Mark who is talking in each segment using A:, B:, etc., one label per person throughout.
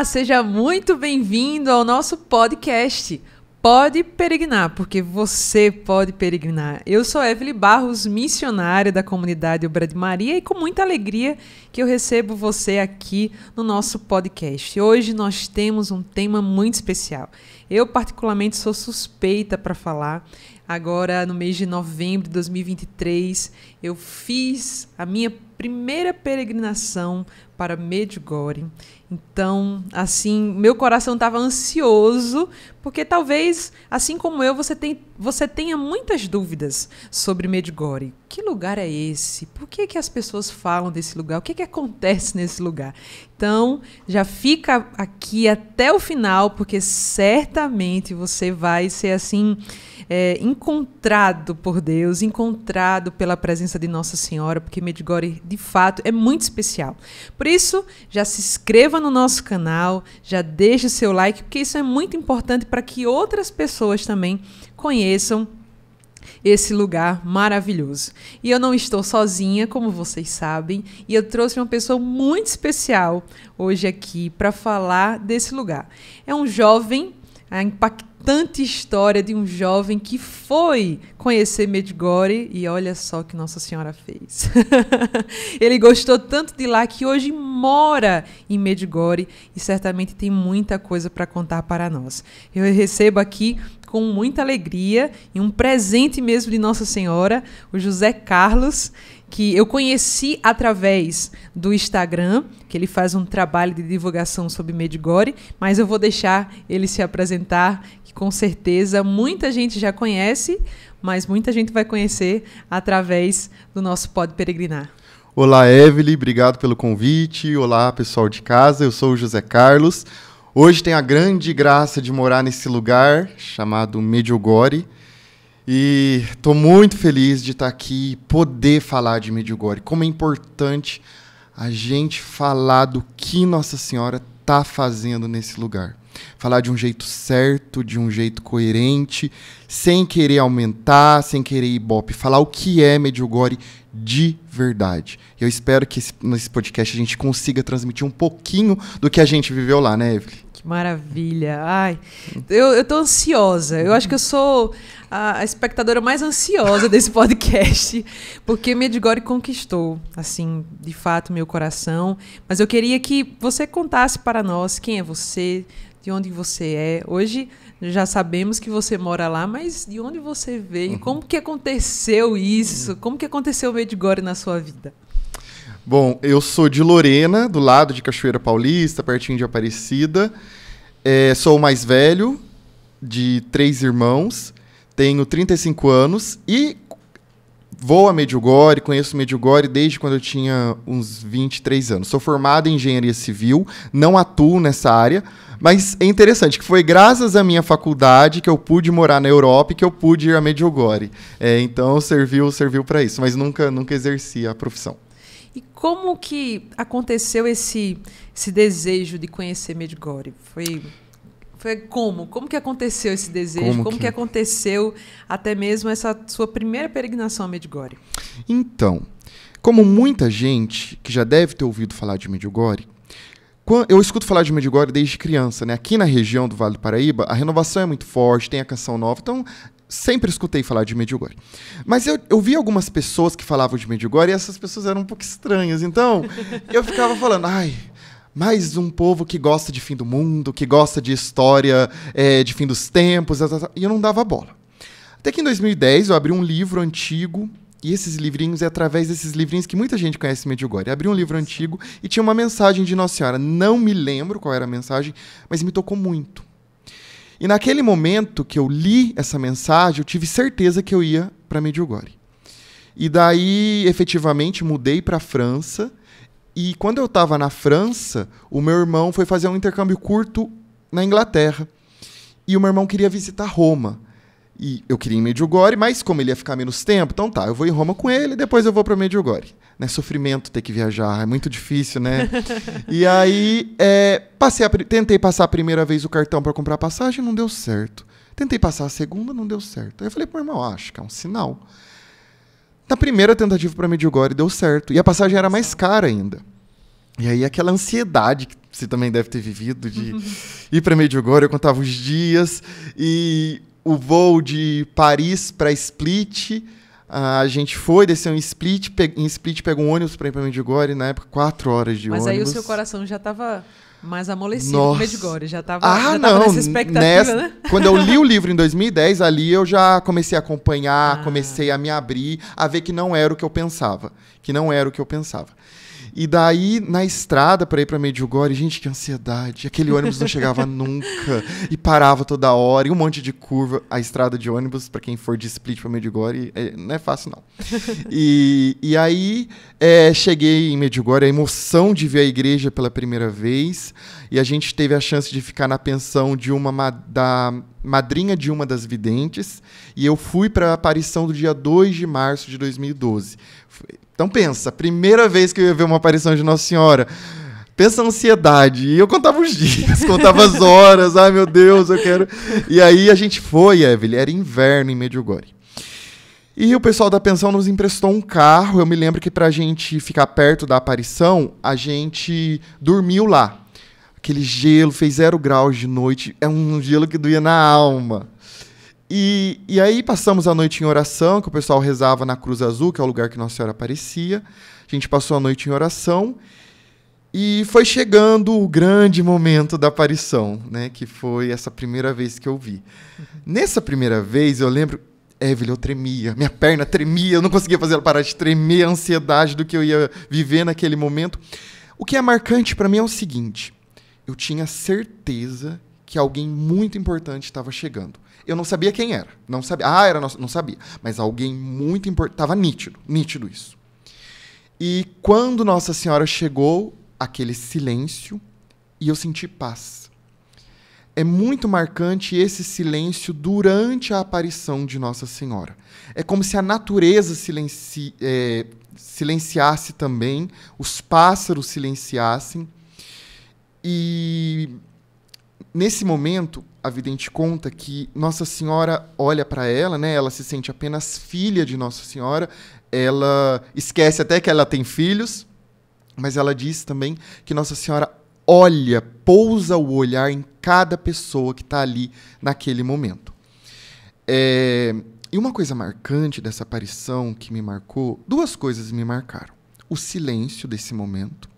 A: Olá, seja muito bem-vindo ao nosso podcast. Pode peregrinar, porque você pode peregrinar. Eu sou Evelyn Barros, missionária da comunidade Obra de Maria, e com muita alegria que eu recebo você aqui no nosso podcast. Hoje nós temos um tema muito especial. Eu, particularmente, sou suspeita para falar. Agora, no mês de novembro de 2023, eu fiz a minha primeira peregrinação para Medjugorje. Então, assim, meu coração estava ansioso, porque talvez, assim como eu, você, tem, você tenha muitas dúvidas sobre Medjugorje. Que lugar é esse? Por que, que as pessoas falam desse lugar? O que, que acontece nesse lugar? Então, já fica aqui até o final, porque certamente você vai ser assim é, encontrado por Deus, encontrado pela presença de Nossa Senhora, porque Medjugorje, de fato, é muito especial. Por isso, já se inscreva no nosso canal, já deixe seu like, porque isso é muito importante para que outras pessoas também conheçam esse lugar maravilhoso. E eu não estou sozinha, como vocês sabem, e eu trouxe uma pessoa muito especial hoje aqui para falar desse lugar. É um jovem é impactado tanta história de um jovem que foi conhecer Medjugorje e olha só o que Nossa Senhora fez. Ele gostou tanto de lá que hoje mora em Medjugorje e certamente tem muita coisa para contar para nós. Eu recebo aqui com muita alegria e um presente mesmo de Nossa Senhora, o José Carlos, que eu conheci através do Instagram, que ele faz um trabalho de divulgação sobre Medjugorje, mas eu vou deixar ele se apresentar, que com certeza muita gente já conhece, mas muita gente vai conhecer através do nosso Pode Peregrinar.
B: Olá, Evelyn, obrigado pelo convite. Olá, pessoal de casa, eu sou o José Carlos. Hoje tenho a grande graça de morar nesse lugar chamado Medjugorje, e estou muito feliz de estar tá aqui e poder falar de Medjugorje. Como é importante a gente falar do que Nossa Senhora está fazendo nesse lugar. Falar de um jeito certo, de um jeito coerente, sem querer aumentar, sem querer ibope. Falar o que é Medjugorje de verdade. Eu espero que esse, nesse podcast a gente consiga transmitir um pouquinho do que a gente viveu lá, né, Evelyn?
A: Que maravilha. Ai, eu, eu tô ansiosa. Eu acho que eu sou a, espectadora mais ansiosa desse podcast, porque Medjugorje conquistou, assim, de fato, meu coração. Mas eu queria que você contasse para nós quem é você, de onde você é. Hoje já sabemos que você mora lá, mas de onde você veio? Uhum. Como que aconteceu isso? Uhum. Como que aconteceu o Medjugorje na sua vida?
B: Bom, eu sou de Lorena, do lado de Cachoeira Paulista, pertinho de Aparecida. É, sou o mais velho de três irmãos, tenho 35 anos e vou a Medjugorje, conheço Medjugorje desde quando eu tinha uns 23 anos. Sou formado em engenharia civil, não atuo nessa área, mas é interessante que foi graças à minha faculdade que eu pude morar na Europa e que eu pude ir a Medjugorje. É, então serviu serviu para isso, mas nunca nunca exerci a profissão.
A: E como que aconteceu esse, esse desejo de conhecer Medjugorje? Foi foi como? Como que aconteceu esse desejo? Como, como que... que... aconteceu até mesmo essa sua primeira peregrinação a Medjugorje?
B: Então, como muita gente que já deve ter ouvido falar de Medjugorje, eu escuto falar de Medjugorje desde criança, né? Aqui na região do Vale do Paraíba, a renovação é muito forte, tem a Canção Nova, então sempre escutei falar de Medjugorje. Mas eu, eu vi algumas pessoas que falavam de Medjugorje e essas pessoas eram um pouco estranhas. Então, eu ficava falando, ai, mais um povo que gosta de fim do mundo, que gosta de história é, de fim dos tempos, e eu não dava bola. Até que em 2010 eu abri um livro antigo, e esses livrinhos, é através desses livrinhos que muita gente conhece Medjugorje. Abri um livro antigo e tinha uma mensagem de Nossa Senhora. Não me lembro qual era a mensagem, mas me tocou muito. E naquele momento que eu li essa mensagem, eu tive certeza que eu ia para Medjugorje. E daí, efetivamente, mudei para a França. E quando eu estava na França, o meu irmão foi fazer um intercâmbio curto na Inglaterra. E o meu irmão queria visitar Roma. E eu queria em Medjugorje, mas como ele ia ficar menos tempo, então tá, eu vou em Roma com ele, e depois eu vou para Medjugorje. Né, sofrimento ter que viajar, é muito difícil, né? e aí, é, passei a, tentei passar a primeira vez o cartão para comprar passagem, não deu certo. Tentei passar a segunda, não deu certo. Aí eu falei pro irmão, acho que é um sinal. Na primeira tentativa para Medjugorje deu certo. E a passagem era mais cara ainda. E aí aquela ansiedade que você também deve ter vivido de ir para Medjugorje, eu contava os dias e o voo de Paris para Split. Ah, a gente foi, desceu em Split, em Split pegou um ônibus para ir para Medjugorje, na época, quatro horas de Mas ônibus. Mas aí o seu
A: coração já estava mais amolecido Nossa. Medjugorje, já estava ah, já nessa expectativa, nessa, né? Quando eu li o
B: livro em 2010, ali eu já comecei a acompanhar, ah. comecei a me abrir, a ver que não era o que eu pensava, que não era o que eu pensava. E daí, na estrada para ir para Medjugorje, gente, que ansiedade. Aquele ônibus não chegava nunca e parava toda hora, e um monte de curva. A estrada de ônibus, para quem for de Split para Medjugorje, é, não é fácil não. E, e aí, é, cheguei em Medjugorje, a emoção de ver a igreja pela primeira vez, e a gente teve a chance de ficar na pensão de uma da madrinha de uma das videntes, e eu fui para a aparição do dia 2 de março de 2012. Foi, então pensa, primeira vez que eu ia ver uma aparição de Nossa Senhora. Pensa ansiedade. E eu contava os dias, contava as horas. Ai, meu Deus, eu quero. E aí a gente foi, Evelyn. Era inverno em Medjugorje. E o pessoal da pensão nos emprestou um carro. Eu me lembro que pra gente ficar perto da aparição, a gente dormiu lá. Aquele gelo, fez zero graus de noite. É um gelo que doía na alma. E, e aí passamos a noite em oração, que o pessoal rezava na Cruz Azul, que é o lugar que Nossa Senhora aparecia. A gente passou a noite em oração e foi chegando o grande momento da aparição, né? Que foi essa primeira vez que eu vi. Uhum. Nessa primeira vez, eu lembro, Evelyn, eu tremia, minha perna tremia, eu não conseguia fazer ela parar de tremer, a ansiedade do que eu ia viver naquele momento. O que é marcante para mim é o seguinte: eu tinha certeza que alguém muito importante estava chegando. Eu não sabia quem era. Não sabia. Ah, era nosso, não sabia. Mas alguém muito importante. Tava nítido, nítido isso. E quando Nossa Senhora chegou, aquele silêncio e eu senti paz. É muito marcante esse silêncio durante a aparição de Nossa Senhora. É como se a natureza silenci, é, silenciasse também, os pássaros silenciassem. E nesse momento, a vidente conta que Nossa Senhora olha para ela, né? Ela se sente apenas filha de Nossa Senhora. Ela esquece até que ela tem filhos, mas ela diz também que Nossa Senhora olha, pousa o olhar em cada pessoa que está ali naquele momento. É, e uma coisa marcante dessa aparição que me marcou, duas coisas me marcaram: o silêncio desse momento,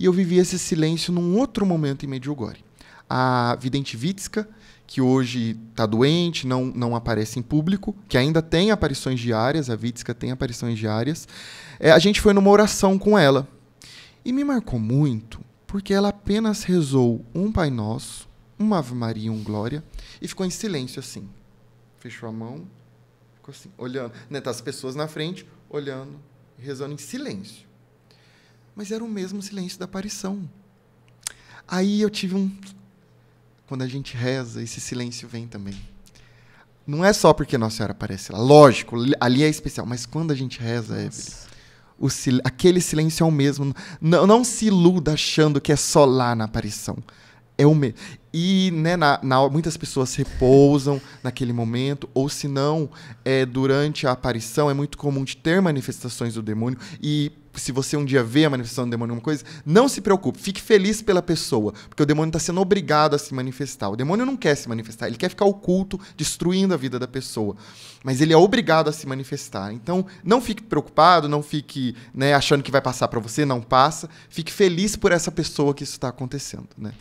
B: e eu vivi esse silêncio num outro momento em Medjugorje a vidente Vitska, que hoje está doente, não, não aparece em público, que ainda tem aparições diárias, a Vitska tem aparições diárias. É, a gente foi numa oração com ela. E me marcou muito, porque ela apenas rezou um Pai Nosso, uma Ave Maria, um Glória, e ficou em silêncio assim. Fechou a mão, ficou assim, olhando. Né, tá as pessoas na frente, olhando, rezando em silêncio. Mas era o mesmo silêncio da aparição. Aí eu tive um quando a gente reza, esse silêncio vem também. Não é só porque Nossa Senhora aparece lá. Lógico, ali é especial. Mas quando a gente reza, Evelyn, é, o sil aquele silêncio é o mesmo. Não, não se iluda achando que é só lá na aparição. É o mesmo. E né, na, na, muitas pessoas repousam naquele momento, ou se não, é, durante a aparição, é muito comum de ter manifestações do demônio. E se você um dia vê a manifestação do demônio em alguma coisa, não se preocupe, fique feliz pela pessoa, porque o demônio está sendo obrigado a se manifestar. O demônio não quer se manifestar, ele quer ficar oculto, destruindo a vida da pessoa, mas ele é obrigado a se manifestar. Então, não fique preocupado, não fique né, achando que vai passar para você, não passa. Fique feliz por essa pessoa que isso está acontecendo, né?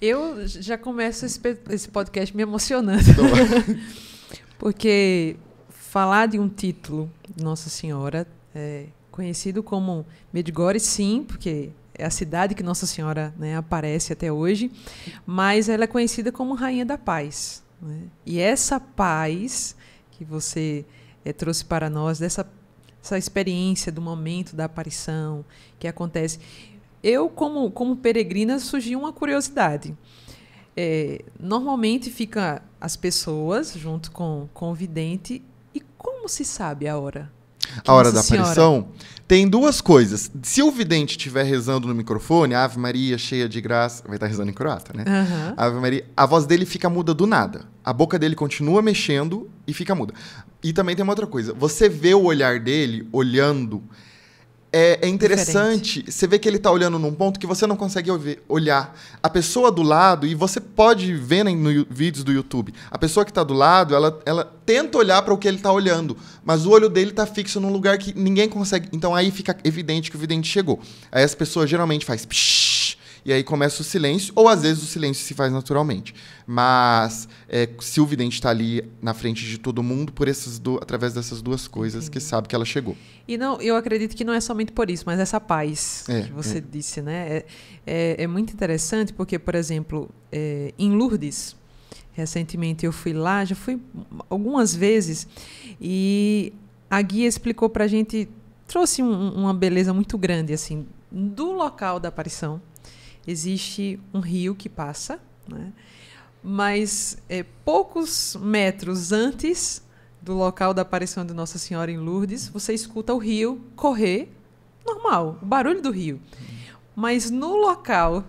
A: Eu já começo esse, esse podcast me emocionando. Tá porque falar de um título, Nossa Senhora, é, conhecido como Medjugorje, sim, porque é a cidade que Nossa Senhora né, aparece até hoje, mas ela é conhecida como Rainha da Paz. Né? E essa paz que você é, trouxe para nós, dessa essa experiência do momento da aparição que acontece. Eu, como, como peregrina, surgiu uma curiosidade. É, normalmente fica as pessoas junto com, com o vidente. E como se sabe a hora? a hora da senhora. aparição,
B: tem duas coisas. Se o vidente estiver rezando no microfone, Ave Maria, cheia de graça. Vai estar rezando em croata, né? Uhum. Ave Maria. A voz dele fica muda do nada. A boca dele continua mexendo e fica muda. E também tem uma outra coisa. Você vê o olhar dele olhando é, é interessante. Diferente. Você vê que ele está olhando num ponto que você não consegue olhar. A pessoa do lado, e você pode ver em né, vídeos do YouTube, a pessoa que está do lado, ela, ela tenta olhar para o que ele está olhando, mas o olho dele está fixo num lugar que ninguém consegue. Então aí fica evidente que o vidente chegou. Aí as pessoas geralmente faz psh, e aí começa o silêncio, ou às vezes o silêncio se faz naturalmente. Mas é, se o vidente está ali na frente de todo mundo, por essas do, através dessas duas coisas Sim. que sabe que
A: ela chegou. E não, eu acredito que não é somente por isso, mas essa paz é, que você é. disse, né? É, é, é muito interessante porque, por exemplo, é, em Lourdes, recentemente eu fui lá, já fui algumas vezes, e a guia explicou para a gente, trouxe um, uma beleza muito grande, assim, do local da aparição, existe um rio que passa, né? mas é, poucos metros antes do local da aparição de Nossa Senhora em Lourdes, você escuta o rio correr normal, o barulho do rio. Uhum. Mas no local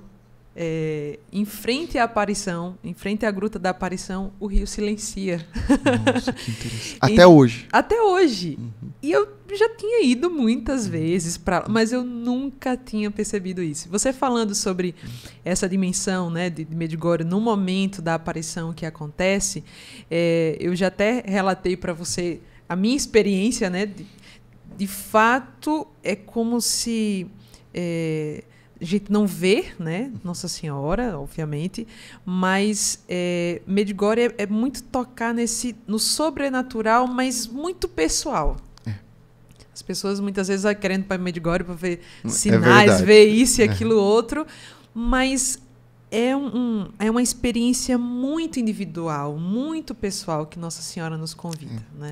A: é, em frente à aparição, em frente à gruta da aparição, o rio silencia. Nossa, que interessante. até e, hoje. Até hoje. Uhum. E eu já tinha ido muitas uhum. vezes para, mas eu nunca tinha percebido isso. Você falando sobre essa dimensão, né, de, de Medjugorje no momento da aparição que acontece, é, eu já até relatei para você a minha experiência, né, de, de fato é como se é, a gente não vê, né? Nossa Senhora, obviamente, mas é, é, é, muito tocar nesse no sobrenatural, mas muito pessoal. É. As pessoas muitas vezes vão querendo para Medjugorje para ver é sinais, ver isso e é. aquilo outro, mas é, um, é uma experiência muito individual, muito pessoal que Nossa Senhora nos convida, é. né?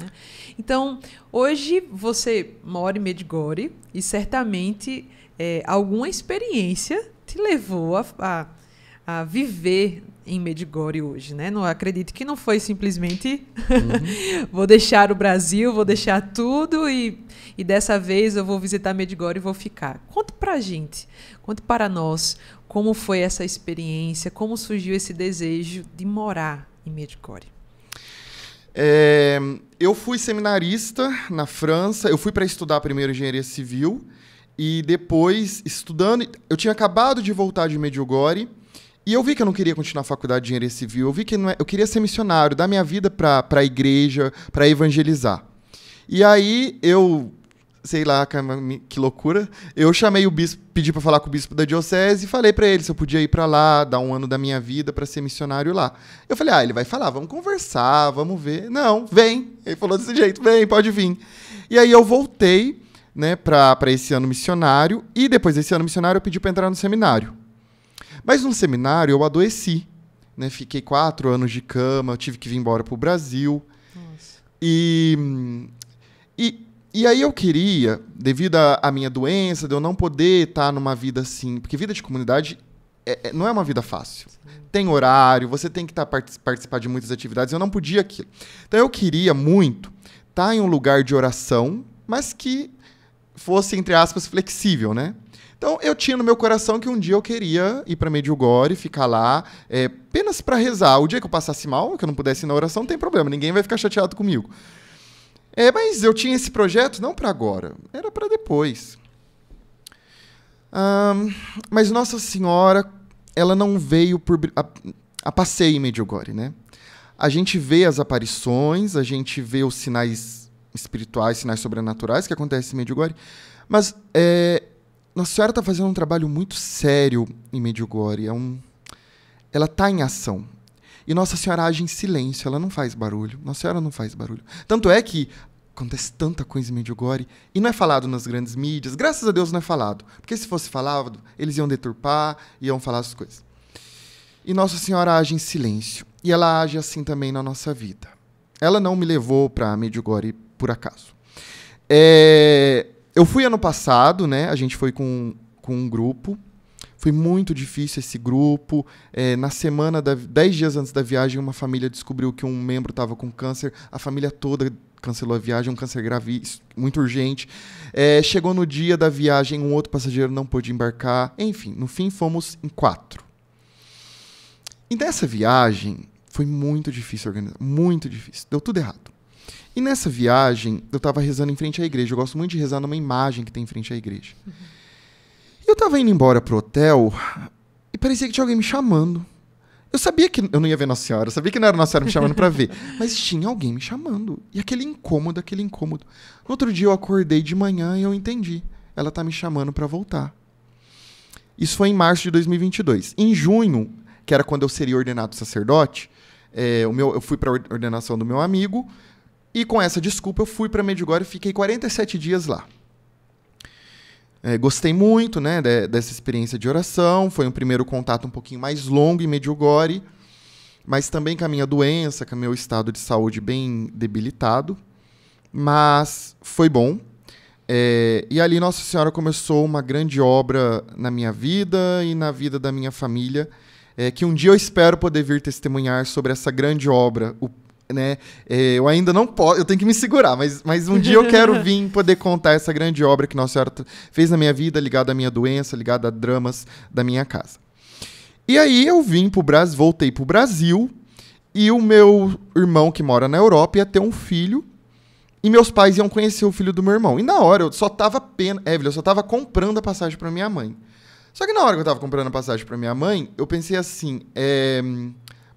A: Então, hoje você mora em Medjugorje e certamente é, alguma experiência te levou a, a, a viver em Medjugorje hoje, né? Não acredito que não foi simplesmente uhum. vou deixar o Brasil, vou deixar tudo e, e dessa vez eu vou visitar Medjugorje e vou ficar. Conta pra gente, conte para nós como foi essa experiência, como surgiu esse desejo de morar em Medjugorje.
B: É, eu fui seminarista na França, eu fui para estudar primeiro engenharia civil e depois, estudando, eu tinha acabado de voltar de Medjugorje e eu vi que eu não queria continuar a faculdade de engenharia civil. Eu vi que é, eu queria ser missionário, dar minha vida para a igreja, para evangelizar. E aí eu sei lá, que é loucura. Eu chamei o bispo, pedi para falar com o bispo da diocese e falei para ele se eu podia ir para lá, dar um ano da minha vida para ser missionário lá. Eu falei: "Ah, ele vai falar, vamos conversar, vamos ver". Não, vem. Ele falou desse jeito: "Vem, pode vir". E aí eu voltei né, para esse ano missionário. E depois desse ano missionário, eu pedi para entrar no seminário. Mas no seminário, eu adoeci. Né? Fiquei quatro anos de cama, tive que vir embora para o Brasil. Nossa. E, e, e aí eu queria, devido à minha doença, de eu não poder estar numa vida assim, porque vida de comunidade é, é não é uma vida fácil. Sim. Tem horário, você tem que tá, participar de muitas atividades, eu não podia aquilo. Então eu queria muito estar em um lugar de oração, mas que fosse, entre aspas, flexível, né? Então eu tinha no meu coração que um dia eu queria ir para Medjugorje, ficar lá, é, apenas para rezar. O dia que eu passasse mal, que eu não pudesse ir na oração, não tem problema, ninguém vai ficar chateado comigo. É, mas eu tinha esse projeto não para agora, era para depois. Um, mas Nossa Senhora, ela não veio por a, a passeio em Medjugorje, né? A gente vê as aparições, a gente vê os sinais espirituais, sinais sobrenaturais que acontecem em Medjugorje. Mas é, Nossa Senhora está fazendo um trabalho muito sério em Medjugorje. É um, ela está em ação. E Nossa Senhora age em silêncio, ela não faz barulho. Nossa Senhora não faz barulho. Tanto é que acontece tanta coisa em Medjugorje e não é falado nas grandes mídias. Graças a Deus não é falado. Porque se fosse falado, eles iam deturpar, iam falar as coisas. E Nossa Senhora age em silêncio. E ela age assim também na nossa vida. Ela não me levou para Medjugorje por acaso. É, eu fui ano passado, né? A gente foi com, com um grupo. Foi muito difícil esse grupo. É, na semana, da, dez dias antes da viagem, uma família descobriu que um membro estava com câncer. A família toda cancelou a viagem, um câncer grave, muito urgente. É, chegou no dia da viagem, um outro passageiro não pôde embarcar. Enfim, no fim, fomos em quatro. E nessa viagem, foi muito difícil organizar, muito difícil. Deu tudo errado. E nessa viagem, eu estava rezando em frente à igreja. Eu gosto muito de rezar numa imagem que tem em frente à igreja. Uhum. E Eu estava indo embora pro hotel e parecia que tinha alguém me chamando. Eu sabia que eu não ia ver Nossa Senhora, eu sabia que não era Nossa Senhora me chamando para ver, mas tinha alguém me chamando. E aquele incômodo, aquele incômodo. No outro dia eu acordei de manhã e eu entendi. Ela tá me chamando para voltar. Isso foi em março de 2022. Em junho, que era quando eu seria ordenado sacerdote, é, o meu, eu fui para ordenação do meu amigo e com essa desculpa eu fui para Medjugorje e fiquei 47 dias lá. É, gostei muito né, de, dessa experiência de oração, foi um primeiro contato um pouquinho mais longo em Medjugorje, mas também com a minha doença, com o meu estado de saúde bem debilitado, mas foi bom. É, e ali Nossa Senhora começou uma grande obra na minha vida e na vida da minha família, é, que um dia eu espero poder vir testemunhar sobre essa grande obra, o, né? É, eu ainda não posso, eu tenho que me segurar, mas, mas um dia eu quero vir poder contar essa grande obra que Nossa Senhora fez na minha vida, ligada à minha doença, ligada a dramas da minha casa. E aí eu vim pro Brasil, voltei pro Brasil, e o meu irmão que mora na Europa ia ter um filho, e meus pais iam conhecer o filho do meu irmão. E na hora eu só tava pena, é, Evelyn, eu só tava comprando a passagem para minha mãe. Só que na hora que eu tava comprando a passagem para minha mãe, eu pensei assim, é...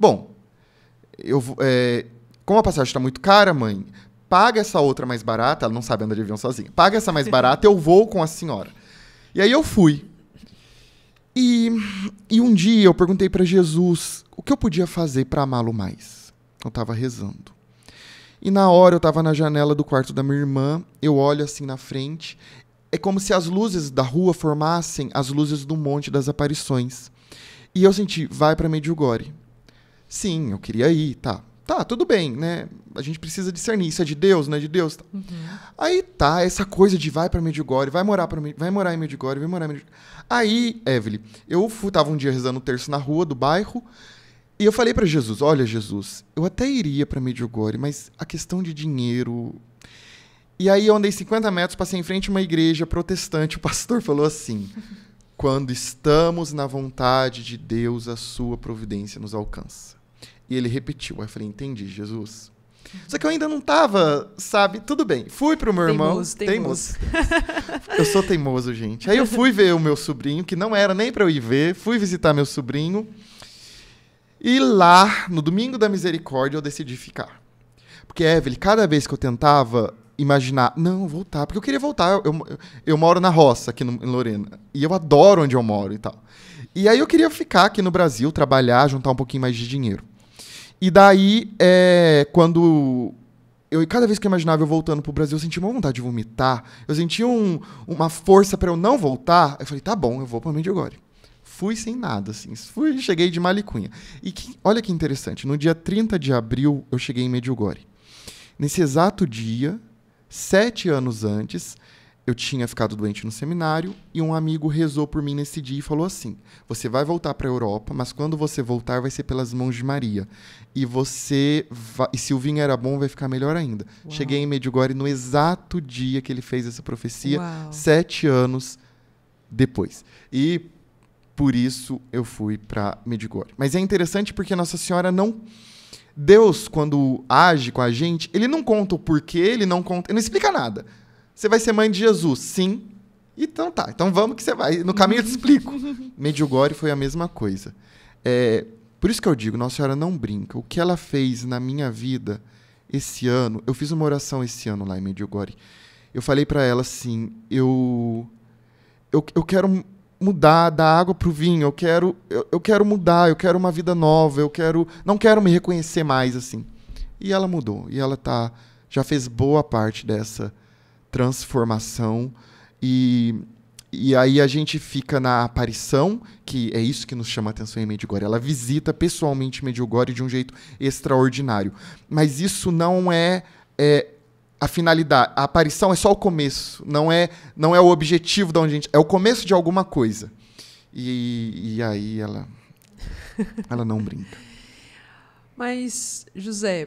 B: bom, eu é, como a passagem está muito cara, mãe, paga essa outra mais barata. Ela não sabe andar de avião sozinha. Paga essa mais barata, eu vou com a senhora. E aí eu fui. E, e um dia eu perguntei para Jesus o que eu podia fazer para amá-lo mais. Eu estava rezando. E na hora eu estava na janela do quarto da minha irmã, eu olho assim na frente. É como se as luzes da rua formassem as luzes do Monte das Aparições. E eu senti, vai para Medjugorje. Sim, eu queria ir, tá tá, tudo bem, né? A gente precisa discernir, isso é de Deus, não é de Deus. Tá. Uhum. Aí tá, essa coisa de vai para Medjugorje, vai morar para vai morar em Medjugorje, vai morar em Medjugorje. Aí, Evelyn, eu fui, tava um dia rezando o terço na rua do bairro, e eu falei para Jesus, olha Jesus, eu até iria para Medjugorje, mas a questão de dinheiro, e aí eu andei 50 metros, passei em frente a uma igreja protestante. O pastor falou assim: Quando estamos na vontade de Deus, a sua providência nos alcança. E ele repetiu. Aí eu falei, entendi, Jesus. Só que eu ainda não tava, sabe? Tudo bem. Fui pro meu irmão. Teimoso, teimoso.
A: teimoso.
B: eu sou teimoso, gente. Aí eu fui ver o meu sobrinho, que não era nem para eu ir ver. Fui visitar meu sobrinho. E lá, no Domingo da Misericórdia, eu decidi ficar. Porque, Evelyn, cada vez que eu tentava imaginar, não, voltar, porque eu queria voltar. Eu, eu, eu moro na roça, aqui no, em Lorena. E eu adoro onde eu moro e tal. E aí eu queria ficar aqui no Brasil, trabalhar, juntar um pouquinho mais de dinheiro. E daí, é, quando eu cada vez que eu imaginava eu voltando pro Brasil, eu sentia uma vontade de vomitar. Eu sentia um, uma força para eu não voltar. Eu falei, tá bom, eu vou para Medjugorje. Fui sem nada, assim. Fui, cheguei de malicuinha. E que, olha que interessante, no dia 30 de abril eu cheguei em Medjugorje. Nesse exato dia, sete anos antes, eu tinha ficado doente no seminário e um amigo rezou por mim nesse dia e falou assim: Você vai voltar para a Europa, mas quando você voltar vai ser pelas mãos de Maria. E você vai... e se o vinho era bom vai ficar melhor ainda. Uau. Cheguei em Medjugorje no exato dia que ele fez essa profecia, Uau. sete anos depois. E por isso eu fui para Medjugorje. Mas é interessante porque Nossa Senhora não Deus, quando age com a gente, ele não conta o porquê, ele não conta, ele não explica nada. Você vai ser mãe de Jesus? Sim. Então tá, então vamos que você vai. No caminho eu te explico. Medjugorje foi a mesma coisa. É, por isso que eu digo, Nossa Senhora não brinca. O que ela fez na minha vida esse ano, eu fiz uma oração esse ano lá em Medjugorje. Eu falei para ela assim, eu, eu eu quero mudar da água pro vinho, eu quero eu, eu quero mudar, eu quero uma vida nova, eu quero não quero me reconhecer mais assim. E ela mudou, e ela tá já fez boa parte dessa transformação e e aí a gente fica na aparição, que é isso que nos chama a atenção em Medjugorje. Ela visita pessoalmente Medjugorje de um jeito extraordinário. Mas isso não é, é a finalidade. A aparição é só o começo, não é, não é o objetivo da onde a gente... É o começo de alguma coisa. E, e aí ela, ela não brinca.
A: Mas, José,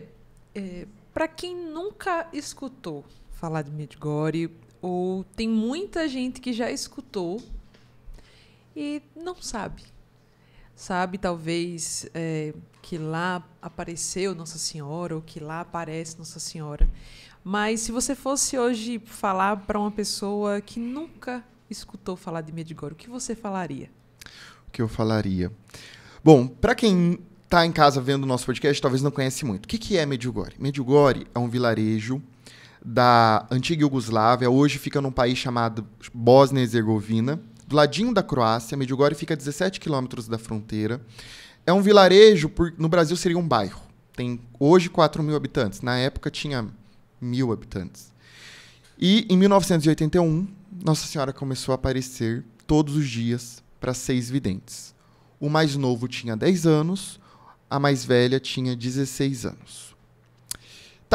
A: é, eh, para quem nunca escutou falar de Medjugorje, ou tem muita gente que já escutou e não sabe. Sabe, talvez, é, que lá apareceu Nossa Senhora, ou que lá aparece Nossa Senhora. Mas se você fosse hoje falar para uma pessoa que nunca escutou falar de Medjugorje, o que você falaria?
B: O que eu falaria? Bom, para quem está em casa vendo o nosso podcast, talvez não conhece muito. O que, que é Medigore? Medigore é um vilarejo da antiga Iugoslávia, hoje fica num país chamado Bósnia e Herzegovina, do ladinho da Croácia. Medjugorje fica a 17 quilômetros da fronteira. É um vilarejo, por, no Brasil seria um bairro. Tem hoje 4 mil habitantes, na época tinha mil habitantes. E em 1981, Nossa Senhora começou a aparecer todos os dias para seis videntes. O mais novo tinha 10 anos, a mais velha tinha 16 anos.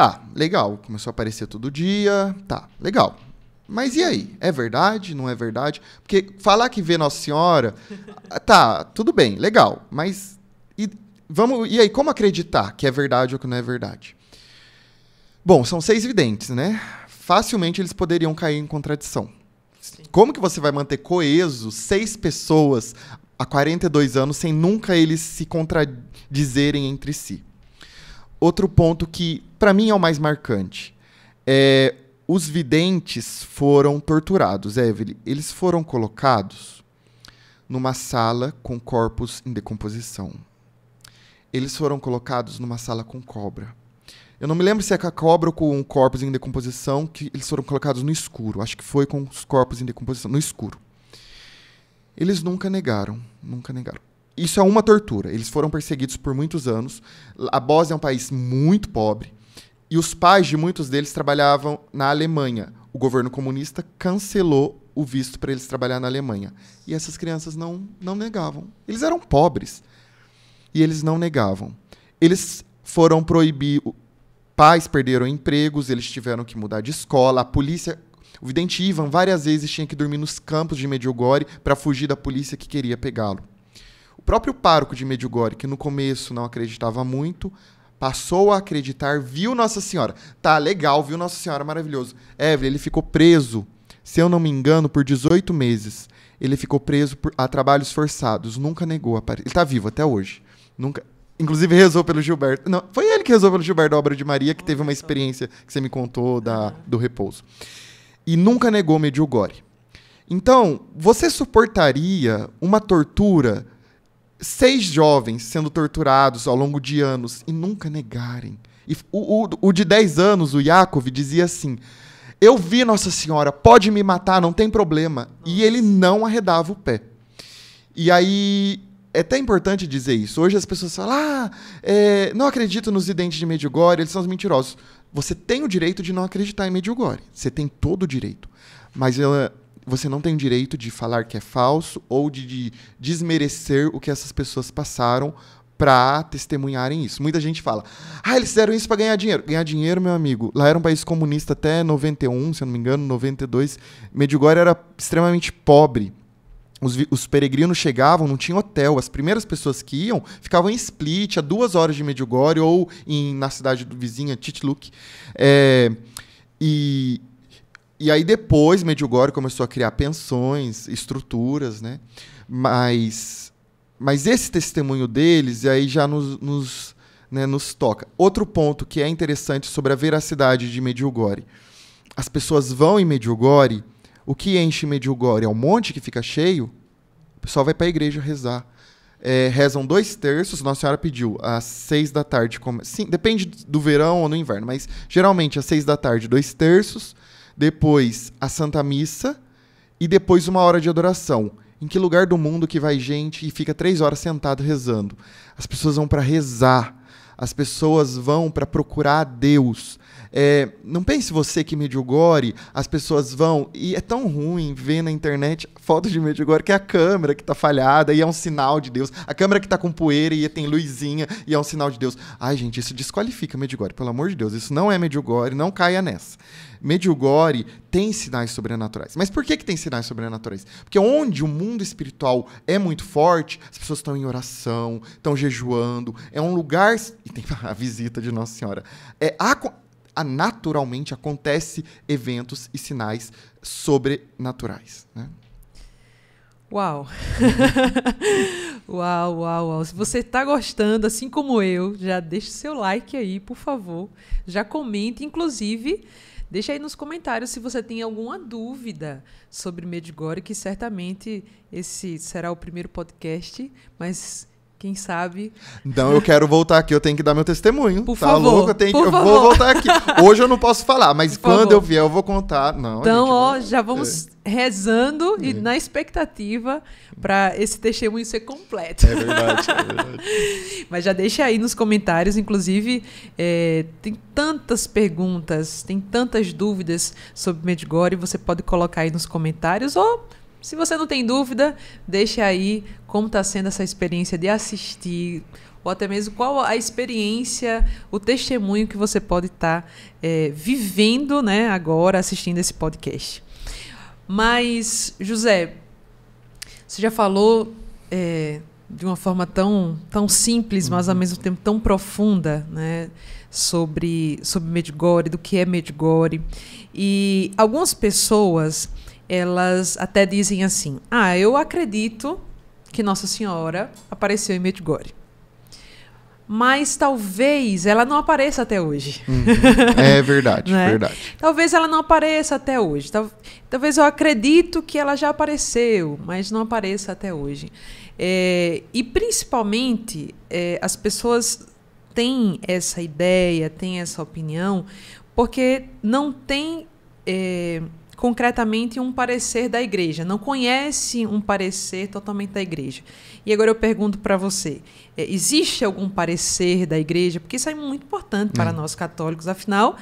B: Tá, legal. Começou a aparecer todo dia. Tá, legal. Mas e aí? É verdade? Não é verdade? Porque falar que vê Nossa Senhora, tá, tudo bem, legal. Mas e, vamos, e aí, como acreditar que é verdade ou que não é verdade? Bom, são seis videntes, né? Facilmente eles poderiam cair em contradição. Sim. Como que você vai manter coeso seis pessoas há 42 anos sem nunca eles se contradizerem entre si? outro ponto que, para mim, é o mais marcante. É, os videntes foram torturados, é, Evelyn. Eles foram colocados numa sala com corpos em decomposição. Eles foram colocados numa sala com cobra. Eu não me lembro se é com a cobra ou com corpos em decomposição que eles foram colocados no escuro. Acho que foi com os corpos em decomposição, no escuro. Eles nunca negaram, nunca negaram. Isso é uma tortura. Eles foram perseguidos por muitos anos. A Bósnia é um país muito pobre. E os pais de muitos deles trabalhavam na Alemanha. O governo comunista cancelou o visto para eles trabalhar na Alemanha. E essas crianças não, não negavam. Eles eram pobres. E eles não negavam. Eles foram proibir. Pais perderam empregos, eles tiveram que mudar de escola. A polícia o vidente Ivan várias vezes tinha que dormir nos campos de Medjugorje para fugir da polícia que queria pegá-lo. O próprio pároco de Medjugorje, que no começo não acreditava muito, passou a acreditar, viu Nossa Senhora. Tá legal, viu Nossa Senhora, maravilhoso. Evelyn, ele ficou preso, se eu não me engano, por 18 meses. Ele ficou preso por, a trabalhos forçados, nunca negou a Ele tá vivo até hoje. Nunca, inclusive rezou pelo Gilberto. Não, foi ele que rezou pelo Gilberto a Obra de Maria, que teve uma experiência que você me contou da, do repouso. E nunca negou Medjugorje. Então, você suportaria uma tortura seis jovens sendo torturados ao longo de anos e nunca negarem. E o, o, o de 10 anos, o Yakov, dizia assim: Eu vi Nossa Senhora, pode me matar, não tem problema. E ele não arredava o pé. E aí é até importante dizer isso. Hoje as pessoas falam: ah, é, não acredito nos dentes de Medjugorje, eles são os mentirosos. Você tem o direito de não acreditar em Medjugorje. Você tem todo o direito. Mas ela, você não tem o direito de falar que é falso ou de, de desmerecer o que essas pessoas passaram para testemunharem isso. Muita gente fala: "Ah, eles fizeram isso para ganhar dinheiro". Ganhar dinheiro, meu amigo. Lá era um país comunista até 91, se eu não me engano, 92. Medjugorje era extremamente pobre. Os, os, peregrinos chegavam, não tinha hotel. As primeiras pessoas que iam ficavam em Split, a duas horas de Medjugorje, ou em, na cidade do vizinha, Titluk. É, eh, e, e aí depois Medjugorje começou a criar pensões, estruturas, né? Mas, mas esse testemunho deles aí já nos, nos, né, nos toca. Outro ponto que é interessante sobre a veracidade de Medjugorje. As pessoas vão em Medjugorje, o que enche Medjugorje? É um monte que fica cheio, o pessoal vai para a igreja rezar. É, rezam dois terços, Nossa Senhora pediu às seis da tarde. Sim, depende do verão ou no inverno, mas geralmente às seis da tarde, dois terços depois a Santa Missa e depois uma hora de adoração. Em que lugar do mundo que vai gente e fica três horas sentado rezando? As pessoas vão para rezar, as pessoas vão para procurar a Deus. É, não pense você que Medjugorje, as pessoas vão. E é tão ruim ver na internet fotos de Medjugorje que é a câmera que está falhada e é um sinal de Deus. A câmera que está com poeira e tem luzinha e é um sinal de Deus. Ai, gente, isso desqualifica Medjugorje, pelo amor de Deus. Isso não é Medjugorje, não caia nessa. Medjugorje tem sinais sobrenaturais. Mas por que, que tem sinais sobrenaturais? Porque onde o mundo espiritual é muito forte, as pessoas estão em oração, estão jejuando, é um lugar. E tem a visita de Nossa Senhora. É, a, a naturalmente acontece eventos e sinais sobrenaturais. Né?
A: Uau! uau, uau, uau. Se você está gostando, assim como eu, já deixe seu like aí, por favor. Já comente, inclusive. Deixa aí nos comentários se você tem alguma dúvida sobre Medjugorje, que certamente esse será o primeiro podcast, mas quem sabe? Não, eu
B: quero voltar aqui, eu tenho que dar meu testemunho. Por tá favor. Louco? Eu, tenho, eu favor. vou voltar aqui. Hoje eu não posso falar, mas por quando favor. eu vier eu vou contar. Não, então,
A: ó, já vamos é. rezando é. e na expectativa para esse testemunho ser completo. É verdade, é verdade. mas já deixa aí nos comentários, inclusive, é, tem tantas perguntas, tem tantas dúvidas sobre Medjugorje, você pode colocar aí nos comentários ou se você não tem dúvida, deixe aí como está sendo essa experiência de assistir, ou até mesmo qual a experiência, o testemunho que você pode estar tá, é, vivendo né, agora assistindo esse podcast. Mas, José, você já falou é, de uma forma tão, tão simples, mas ao uhum. mesmo tempo tão profunda, né? Sobre, sobre Medjugorje, do que é Medjugorje. E algumas pessoas elas até dizem assim: Ah, eu acredito que Nossa Senhora apareceu em Medjugorje. Mas talvez ela não apareça até hoje. Uhum. É verdade, né? verdade. Talvez ela não apareça até hoje. talvez eu acredito que ela já apareceu, mas não apareça até hoje. É, e principalmente é, as pessoas têm essa ideia, têm essa opinião, porque não tem é, concretamente um parecer da igreja, não conhece um parecer totalmente da igreja. E agora eu pergunto para você: é, existe algum parecer da igreja? Porque isso é muito importante para é. nós católicos, afinal,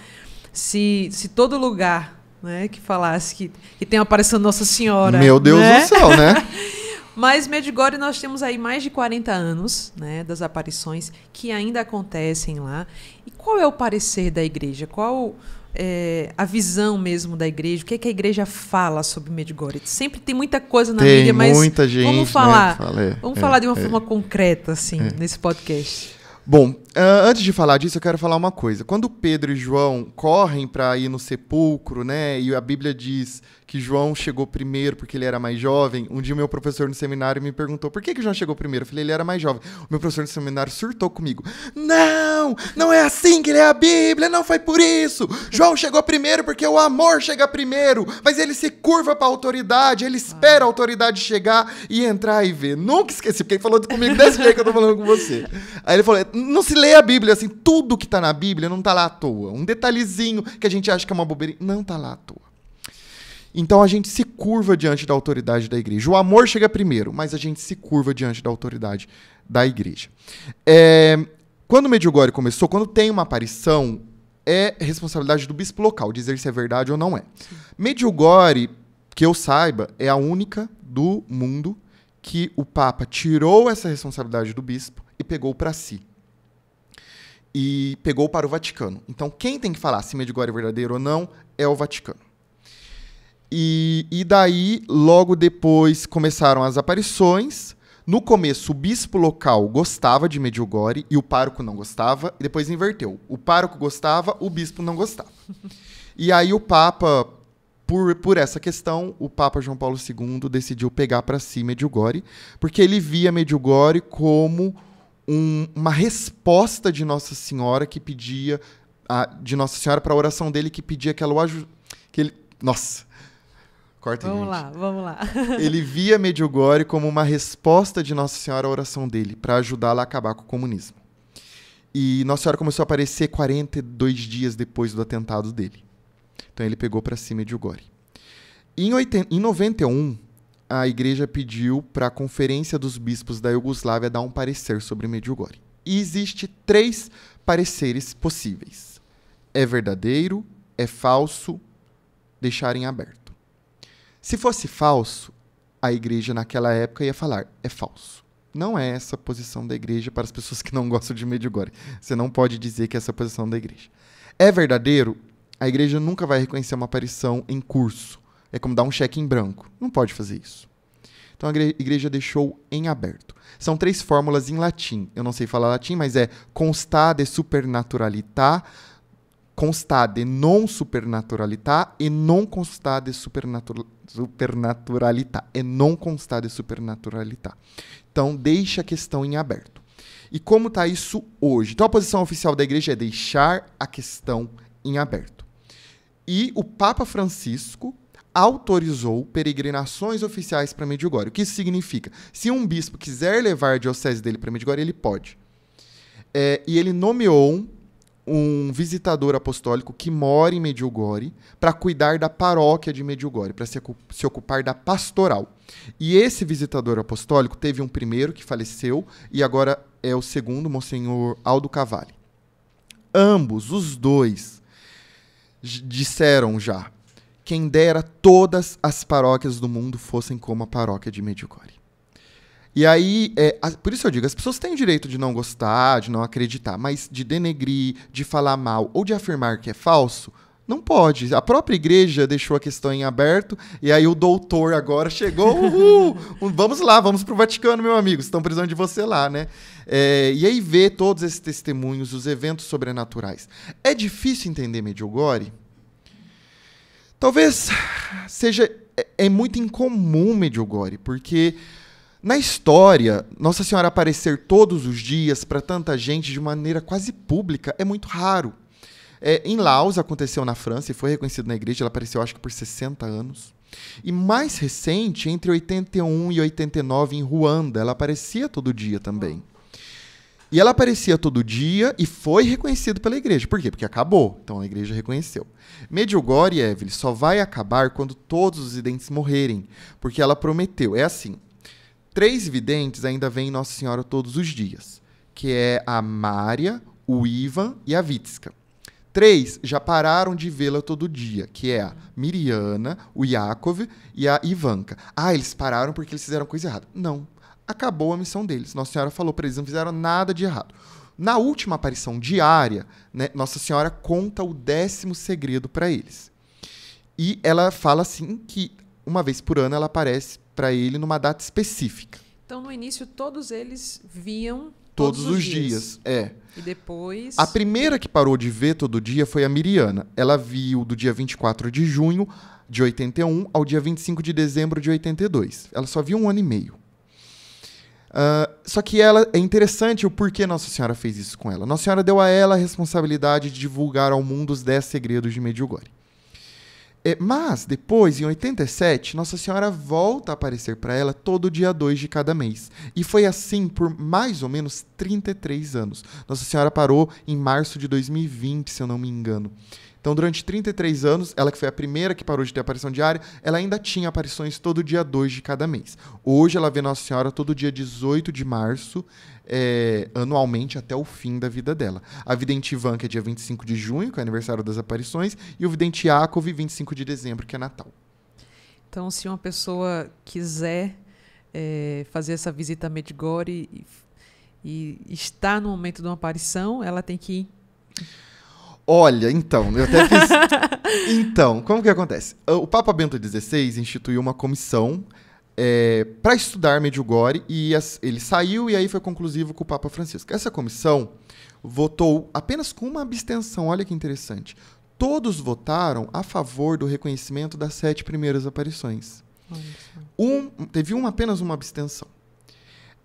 A: se, se todo lugar né, que falasse que, que tem aparecendo Nossa Senhora. Meu Deus né? do céu, né? Mas Medjugorje nós temos aí mais de 40 anos, né, das aparições que ainda acontecem lá. E qual é o parecer da igreja? Qual é, a visão mesmo da igreja, o que, é que a igreja fala sobre Medjugorje? Sempre tem muita coisa na tem mídia, mas muita gente, vamos né, falar, né? Fala, é, vamos falar é, de uma é. forma concreta assim é. nesse podcast. Bom, Uh, antes de
B: falar disso, eu quero falar uma coisa. Quando Pedro e João correm para ir no sepulcro, né? E a Bíblia diz que João chegou primeiro porque ele era mais jovem. Um dia meu professor no seminário me perguntou por que, que João chegou primeiro. Eu falei, ele era mais jovem. O meu professor no seminário surtou comigo. Não! Não é assim que lê a Bíblia, não foi por isso! João chegou primeiro porque o amor chega primeiro, mas ele se curva para a autoridade, ele espera a autoridade chegar e entrar e ver. Nunca esqueci, porque ele falou comigo desse jeito que eu tô falando com você. Aí ele falou: não se lê leia a Bíblia, assim, tudo que está na Bíblia não está lá à toa. Um detalhezinho que a gente acha que é uma bobeirinha, não está lá à toa. Então a gente se curva diante da autoridade da igreja. O amor chega primeiro, mas a gente se curva diante da autoridade da igreja. É, quando o Medjugorje começou, quando tem uma aparição, é responsabilidade do bispo local dizer se é verdade ou não é. Sim. Medjugorje, que eu saiba, é a única do mundo que o Papa tirou essa responsabilidade do bispo e pegou para si e pegou para o Vaticano. Então, quem tem que falar se Medjugorje é verdadeiro ou não é o Vaticano. E, e daí, logo depois, começaram as aparições. No começo, o bispo local gostava de Medjugorje e o pároco não gostava, e depois inverteu. O pároco gostava, o bispo não gostava. E aí o Papa, por, por essa questão, o Papa João Paulo II decidiu pegar para si Medjugorje, porque ele via Medjugorje como um, uma resposta de Nossa Senhora que pedia a, de Nossa Senhora para a oração dele que pedia que ela o ajude. Que ele, nossa. Corta Vamos gente. lá,
A: vamos lá. ele
B: via Medjugorje como uma resposta de Nossa Senhora à oração dele para ajudá-la a acabar com o comunismo. E Nossa Senhora começou a aparecer 42 dias depois do atentado dele. Então ele pegou para si Medjugorje. Em, 80, em 91, a igreja pediu para a Conferência dos Bispos da Iugoslávia dar um parecer sobre Medjugorje. E existe três pareceres possíveis. É verdadeiro, é falso, deixar em aberto. Se fosse falso, a igreja naquela época ia falar, é falso. Não é essa a posição da igreja para as pessoas que não gostam de Medjugorje. Você não pode dizer que é essa a posição da igreja. É verdadeiro? A igreja nunca vai reconhecer uma aparição em curso. É como dar um cheque em branco. Não pode fazer isso. Então a igreja deixou em aberto. São três fórmulas em latim. Eu não sei falar latim, mas é constade supernaturalità, constade non supernaturalità e non constade supernatural supernaturalità. É non constade supernaturalità. Então deixa a questão em aberto. E como está isso hoje? Então a posição oficial da igreja é deixar a questão em aberto. E o Papa Francisco autorizou peregrinações oficiais para Medjugorje. O que isso significa? Se um bispo quiser levar a diocese dele para Medjugorje, ele pode. É, e ele nomeou um visitador apostólico que mora em Medjugorje para cuidar da paróquia de Medjugorje, para se, se ocupar da pastoral. E esse visitador apostólico teve um primeiro que faleceu e agora é o segundo, Monsenhor Aldo Cavalli. Ambos, os dois, disseram já quem dera todas as paróquias do mundo fossem como a paróquia de Medjugorje. E aí, é, por isso eu digo, as pessoas têm o direito de não gostar, de não acreditar, mas de denegrir, de falar mal ou de afirmar que é falso, não pode. A própria igreja deixou a questão em aberto, e aí o doutor agora chegou, uhul, vamos lá, vamos pro Vaticano, meu amigo, estão precisando de você lá, né? É, e aí vê todos esses testemunhos, os eventos sobrenaturais. É difícil entender Medjugorje? Talvez seja é, é muito incomum Medjugorje, porque na história, Nossa Senhora aparecer todos os dias para tanta gente de maneira quase pública é muito raro. É, em Laos aconteceu na França e foi reconhecido na igreja, ela apareceu acho que por 60 anos. E mais recente, entre 81 e 89, em Ruanda, ela aparecia todo dia também. E ela aparecia todo dia e foi reconhecido pela igreja. Por quê? Porque acabou. Então a igreja reconheceu. Medjugorje, Evelyn, só vai acabar quando todos os videntes morrerem, porque ela prometeu. É assim, três videntes ainda vêm Nossa Senhora todos os dias, que é a Mária, o Ivan e a Vitska. Três já pararam de vê-la todo dia, que é a Miriana, o Yakov e a Ivanka. Ah, eles pararam porque eles fizeram coisa errada. Não acabou a missão deles. Nossa Senhora falou para eles, não fizeram nada de errado. Na última aparição diária, né, Nossa Senhora conta o décimo segredo para eles. E ela fala assim que uma vez por ano ela aparece para ele numa data específica.
A: Então no início todos eles viam todos, todos os, os dias. dias. É. E depois A
B: primeira que parou de ver todo dia foi a Miriana. Ela viu do dia 24 de junho de 81 ao dia 25 de dezembro de 82. Ela só viu um ano e meio. Ah, só que ela é interessante o porquê Nossa Senhora fez isso com ela. Nossa Senhora deu a ela a responsabilidade de divulgar ao mundo os 10 segredos de Medjugorje. É, mas, depois, em 87, Nossa Senhora volta a aparecer para ela todo dia 2 de cada mês. E foi assim por mais ou menos 33 anos. Nossa Senhora parou em março de 2020, se eu não me engano. Então, durante 33 anos, ela que foi a primeira que parou de ter aparição diária, ela ainda tinha aparições todo dia 2 de cada mês. Hoje ela vê Nossa Senhora todo dia 18 de março, é, anualmente até o fim da vida dela. A vidente Ivan, que é dia 25 de junho, que é aniversário das aparições, e o vidente Yakov, 25 de dezembro, que é Natal.
A: Então, se uma pessoa quiser é, fazer essa visita a Medgore e, e, estar no momento de uma aparição, ela tem que ir
B: Olha, então, eu até fiz. então, como que acontece? O Papa Bento XVI instituiu uma comissão é, para estudar Medjugorje e as, ele saiu e aí foi conclusivo com o Papa Francisco. Essa comissão votou apenas com uma abstenção. Olha que interessante. Todos votaram a favor do reconhecimento das sete primeiras aparições. Um, teve apenas uma abstenção.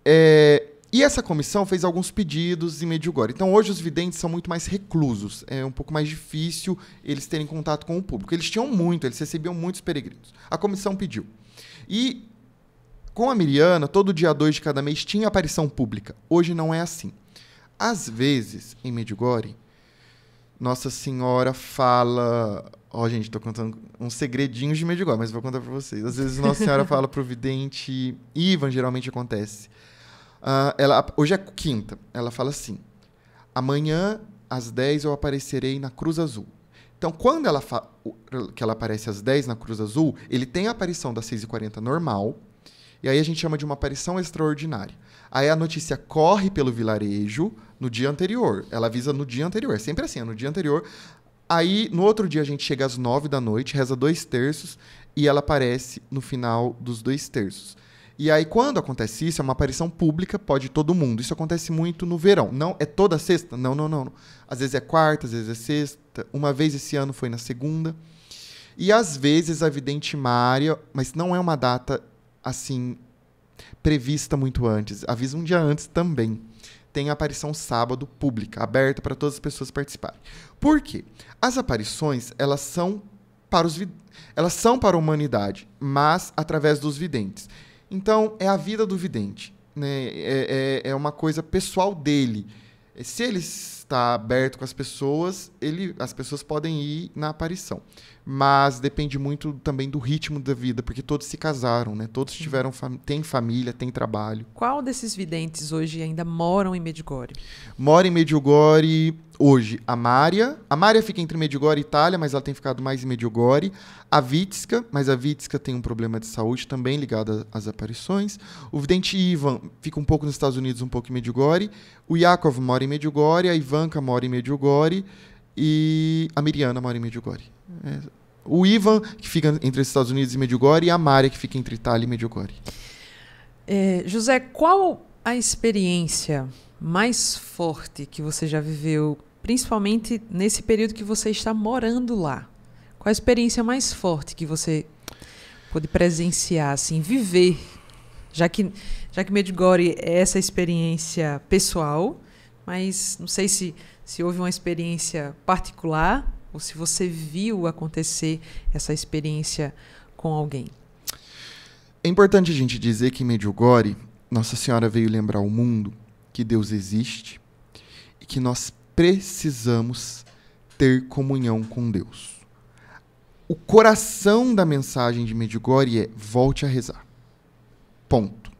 B: É, e essa comissão fez alguns pedidos em Medjugorje. Então, hoje os videntes são muito mais reclusos. É um pouco mais difícil eles terem contato com o público. Eles tinham muito, eles recebiam muitos peregrinos. A comissão pediu. E com a Miriana, todo dia 2 de cada mês tinha aparição pública. Hoje não é assim. Às vezes, em Medjugorje, Nossa Senhora fala... Ó, oh, gente, estou contando uns segredinhos de Medjugorje, mas vou contar para vocês. Às vezes Nossa Senhora fala pro vidente... Ivan, geralmente acontece Uh, ela, hoje é quinta. Ela fala assim: amanhã às 10 eu aparecerei na Cruz Azul. Então, quando ela que ela aparece às 10 na Cruz Azul, ele tem a aparição das 6h40 normal, e aí a gente chama de uma aparição extraordinária. Aí a notícia corre pelo vilarejo no dia anterior. Ela avisa no dia anterior. É sempre assim, é no dia anterior. Aí, no outro dia, a gente chega às 9 da noite, reza dois terços, e ela aparece no final dos dois terços. E aí, quando acontece isso, é uma aparição pública, pode todo mundo. Isso acontece muito no verão. Não é toda sexta? Não, não, não. Às vezes é quarta, às vezes é sexta. Uma vez esse ano foi na segunda. E às vezes a vidente Mária, mas não é uma data assim prevista muito antes. Avisa um dia antes também. Tem a aparição sábado pública, aberta para todas as pessoas participarem. Por quê? As aparições, elas são para os elas são para a humanidade, mas através dos videntes. Então, é a vida do vidente. Né? É, é, é uma coisa pessoal dele. Se eles está aberto com as pessoas, ele, as pessoas podem ir na aparição. Mas depende muito também do ritmo da vida, porque todos se casaram, né? Todos tiveram fam têm família, têm trabalho.
A: Qual desses videntes hoje ainda moram em Medjugorje?
B: Mora em Medjugorje hoje a Mária. A Mária fica entre Medjugorje e Itália, mas ela tem ficado mais em Medjugorje. A Vitska, mas a Vitska tem um problema de saúde também ligado às aparições. O vidente Ivan fica um pouco nos Estados Unidos, um pouco em Medjugorje. O Yakov mora em Medjugorje, a Ivan Ivanka mora em Medjugorje e a Miriana mora em Medjugorje. É. O Ivan, que fica entre os Estados Unidos e Medjugorje, e a Mária, que fica entre Itália e Medjugorje.
A: É, José, qual a experiência mais forte que você já viveu, principalmente nesse período que você está morando lá? Qual a experiência mais forte que você pôde presenciar, assim, viver? Já que, já que Medjugorje é essa experiência pessoal, mas não sei se, se houve uma experiência particular ou se você viu acontecer essa experiência com alguém.
B: É importante a gente dizer que em Medjugorje, Nossa Senhora veio lembrar o mundo que Deus existe e que nós precisamos ter comunhão com Deus. O coração da mensagem de Medjugorje é volte a rezar. Ponto.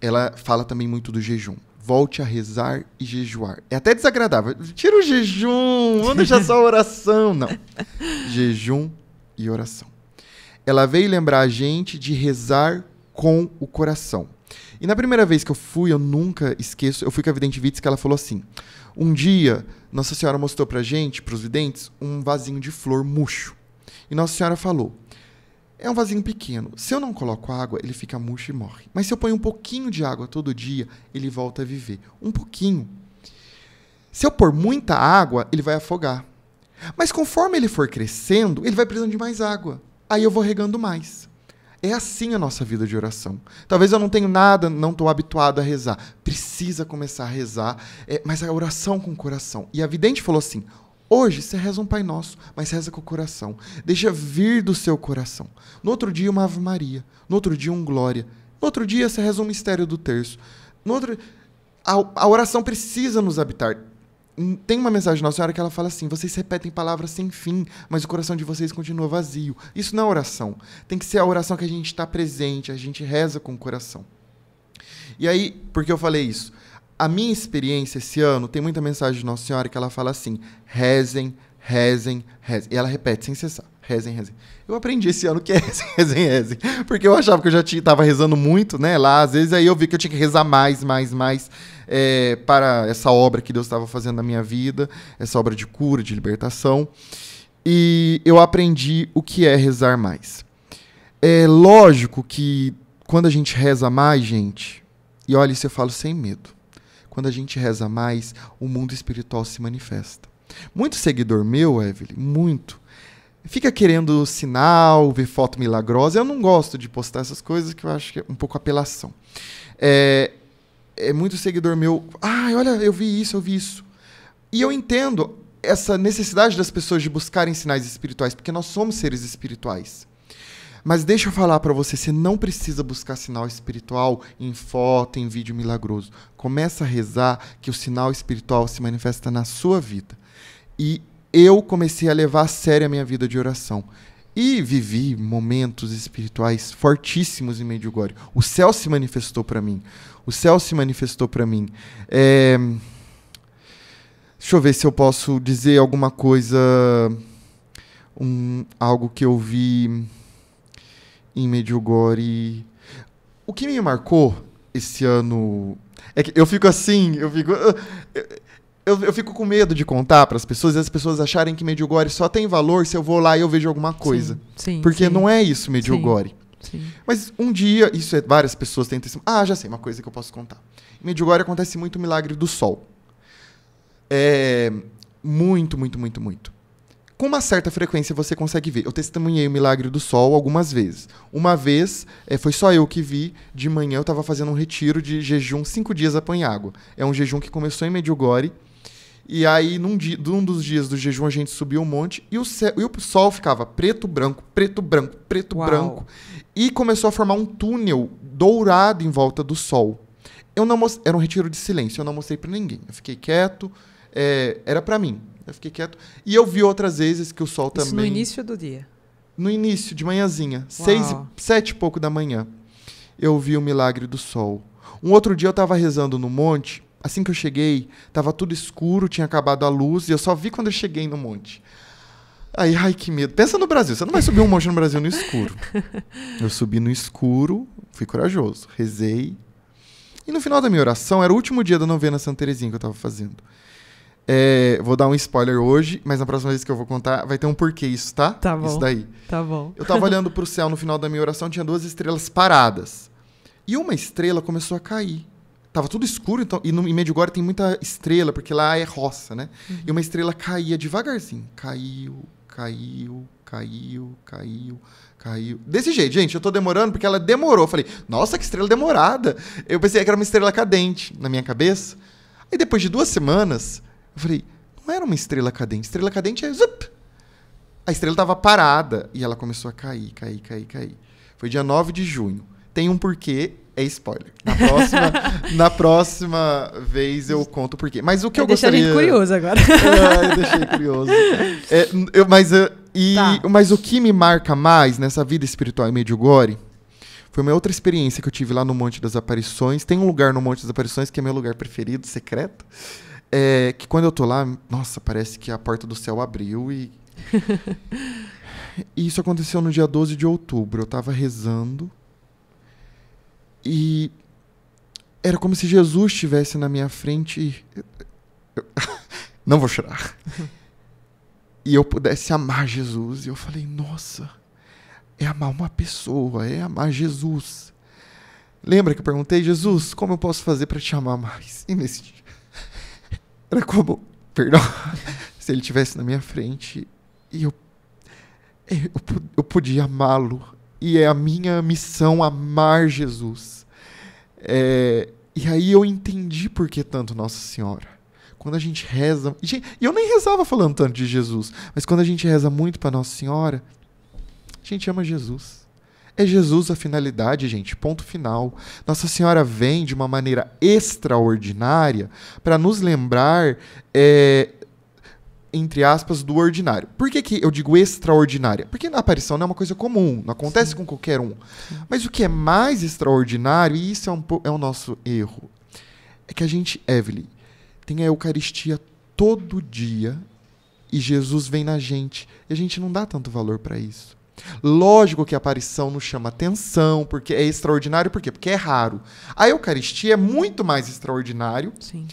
B: Ela fala também muito do jejum volte a rezar e jejuar. É até desagradável. Tira o jejum, vamos já só a oração. Não. jejum e oração. Ela veio lembrar a gente de rezar com o coração. E na primeira vez que eu fui, eu nunca esqueço, eu fui com a vidente Vitz que ela falou assim: "Um dia, Nossa Senhora mostrou pra gente, pros videntes, um vasinho de flor murcho. E Nossa Senhora falou: é um vasinho pequeno. Se eu não coloco água, ele fica murcho e morre. Mas se eu ponho um pouquinho de água todo dia, ele volta a viver. Um pouquinho. Se eu pôr muita água, ele vai afogar. Mas conforme ele for crescendo, ele vai precisando de mais água. Aí eu vou regando mais. É assim a nossa vida de oração. Talvez eu não tenho nada, não estou habituado a rezar. Precisa começar a rezar, é, mas a oração com o coração. E a vidente falou assim: Hoje você reza um Pai Nosso, mas reza com o coração. Deixa vir do seu coração. No outro dia, uma Ave Maria. No outro dia, um Glória. No outro dia, você reza um mistério do terço. No outro. A, a oração precisa nos habitar. Hum, tem uma mensagem nossa Senhora que ela fala assim: vocês repetem palavras sem fim, mas o coração de vocês continua vazio. Isso não é oração. Tem que ser a oração que a gente está presente, a gente reza com o coração. E aí, por que eu falei isso? a minha experiência esse ano tem muita mensagem de Nossa Senhora que ela fala assim: rezem, rezem, rezem. E ela repete sem cessar. Rezem, rezem. Eu aprendi esse ano que é rezem, rezem, rezem. Porque eu achava que eu já estava rezando muito, né? Lá, às vezes aí eu vi que eu tinha que rezar mais, mais, mais é, para essa obra que Deus estava fazendo na minha vida, essa obra de cura, de libertação. E eu aprendi o que é rezar mais. É lógico que quando a gente reza mais, gente, e olha isso eu falo sem medo quando a gente reza mais, o mundo espiritual se manifesta. Muito seguidor meu, Evelyn, muito. Fica querendo sinal, ver foto milagrosa. Eu não gosto de postar essas coisas que eu acho que é um pouco apelação. É, é muito seguidor meu. Ai, ah, olha, eu vi isso, eu vi isso. E eu entendo essa necessidade das pessoas de buscarem sinais espirituais, porque nós somos seres espirituais. Mas deixa eu falar para você, você não precisa buscar sinal espiritual em foto, em vídeo milagroso. Começa a rezar que o sinal espiritual se manifesta na sua vida. E eu comecei a levar a sério a minha vida de oração. E vivi momentos espirituais fortíssimos em Medjugorje. O céu se manifestou para mim. O céu se manifestou para mim. É... Deixa eu ver se eu posso dizer alguma coisa, um, algo que eu vi em Medjugorje. O que me marcou esse ano é que eu fico assim, eu fico eu, eu fico com medo de contar para as pessoas e as pessoas acharem que Medjugorje só tem valor se eu vou lá e eu vejo alguma coisa. Sim, sim, Porque sim. não é isso Medjugorje. Sim. Mas um dia, isso é, várias pessoas tentam. Ah, já sei, uma coisa que eu posso contar. Em Medjugorje acontece muito o milagre do sol. É, muito, muito, muito, muito com uma certa frequência você consegue ver. Eu testemunhei o milagre do sol algumas vezes. Uma vez, é, foi só eu que vi, de manhã eu estava fazendo um retiro de jejum, cinco dias água. É um jejum que começou em Medjugorje, e aí, num, dia, dos dias do jejum, a gente subiu um monte e o, céu, e o sol ficava preto, branco, preto, branco, preto, Uau. branco. E começou a formar um túnel dourado em volta do sol. Eu não Era um retiro de silêncio, eu não mostrei para ninguém. Eu fiquei quieto, é, era para mim. Eu fiquei quieto. E eu vi outras vezes que o sol Isso também. No
A: início do dia.
B: No início, de manhãzinha. Uau. Seis, sete e pouco da manhã. Eu vi o milagre do sol. Um outro dia eu estava rezando no monte. Assim que eu cheguei, estava tudo escuro, tinha acabado a luz, e eu só vi quando eu cheguei no monte. Aí, ai, que medo. Pensa no Brasil. Você não vai subir um monte no Brasil no escuro. Eu subi no escuro, fui corajoso, rezei. E no final da minha oração, era o último dia da novena Santa Terezinha que eu estava fazendo. É, vou dar um spoiler hoje, mas na próxima vez que eu vou contar, vai ter um porquê isso, tá? Tá bom. Isso daí. Tá bom. Eu tava olhando pro céu no final da minha oração, tinha duas estrelas paradas. E uma estrela começou a cair. Tava tudo escuro, então, e no em Medjugorje tem muita estrela, porque lá é roça, né? Uhum. E uma estrela caía devagarzinho. Caiu, caiu, caiu, caiu, caiu. Desse jeito, gente, eu tô demorando porque ela demorou. Eu falei, nossa, que estrela demorada. Eu pensei que era uma estrela cadente na minha cabeça. Aí depois de duas semanas, eu falei, não era uma estrela cadente. Estrela cadente é zup. A estrela estava parada e ela começou a cair, cair, cair, cair. Foi dia 9 de junho. Tem um porquê, é spoiler. Na próxima, na próxima vez eu conto o porquê. Mas o que tá eu, eu gostaria... Deixa curioso agora. eu, é, eu deixei curioso. É, eu, mas, eh, e, tá. mas o que me marca mais nessa vida espiritual em Medjugorje foi uma outra experiência que eu tive lá no Monte das Aparições. Tem um lugar no Monte das Aparições que é meu lugar preferido, secreto. É, que quando eu tô lá, nossa, parece que a porta do céu abriu e. isso aconteceu no dia 12 de outubro. Eu tava rezando. E era como se Jesus estivesse na minha frente e. Não vou chorar. e eu pudesse amar Jesus. E eu falei, nossa, é amar uma pessoa, é amar Jesus. Lembra que eu perguntei, Jesus, como eu posso fazer para te amar mais? E nesse era como, perdão, se ele tivesse na minha frente e eu, eu, eu podia amá-lo. E é a minha missão amar Jesus. É, e aí eu entendi por que tanto Nossa Senhora. Quando a gente reza. E eu nem rezava falando tanto de Jesus, mas quando a gente reza muito para Nossa Senhora, a gente ama Jesus. É Jesus a finalidade, gente, ponto final. Nossa Senhora vem de uma maneira extraordinária para nos lembrar, é, entre aspas, do ordinário. Por que, que eu digo extraordinária? Porque na aparição não é uma coisa comum, não acontece Sim. com qualquer um. Mas o que é mais extraordinário, e isso é, um, é o nosso erro, é que a gente, Evelyn, tem a Eucaristia todo dia e Jesus vem na gente. E a gente não dá tanto valor para isso. Lógico que a aparição nos chama atenção, porque é extraordinário, por quê? Porque é raro. A Eucaristia é muito mais extraordinário. Sim.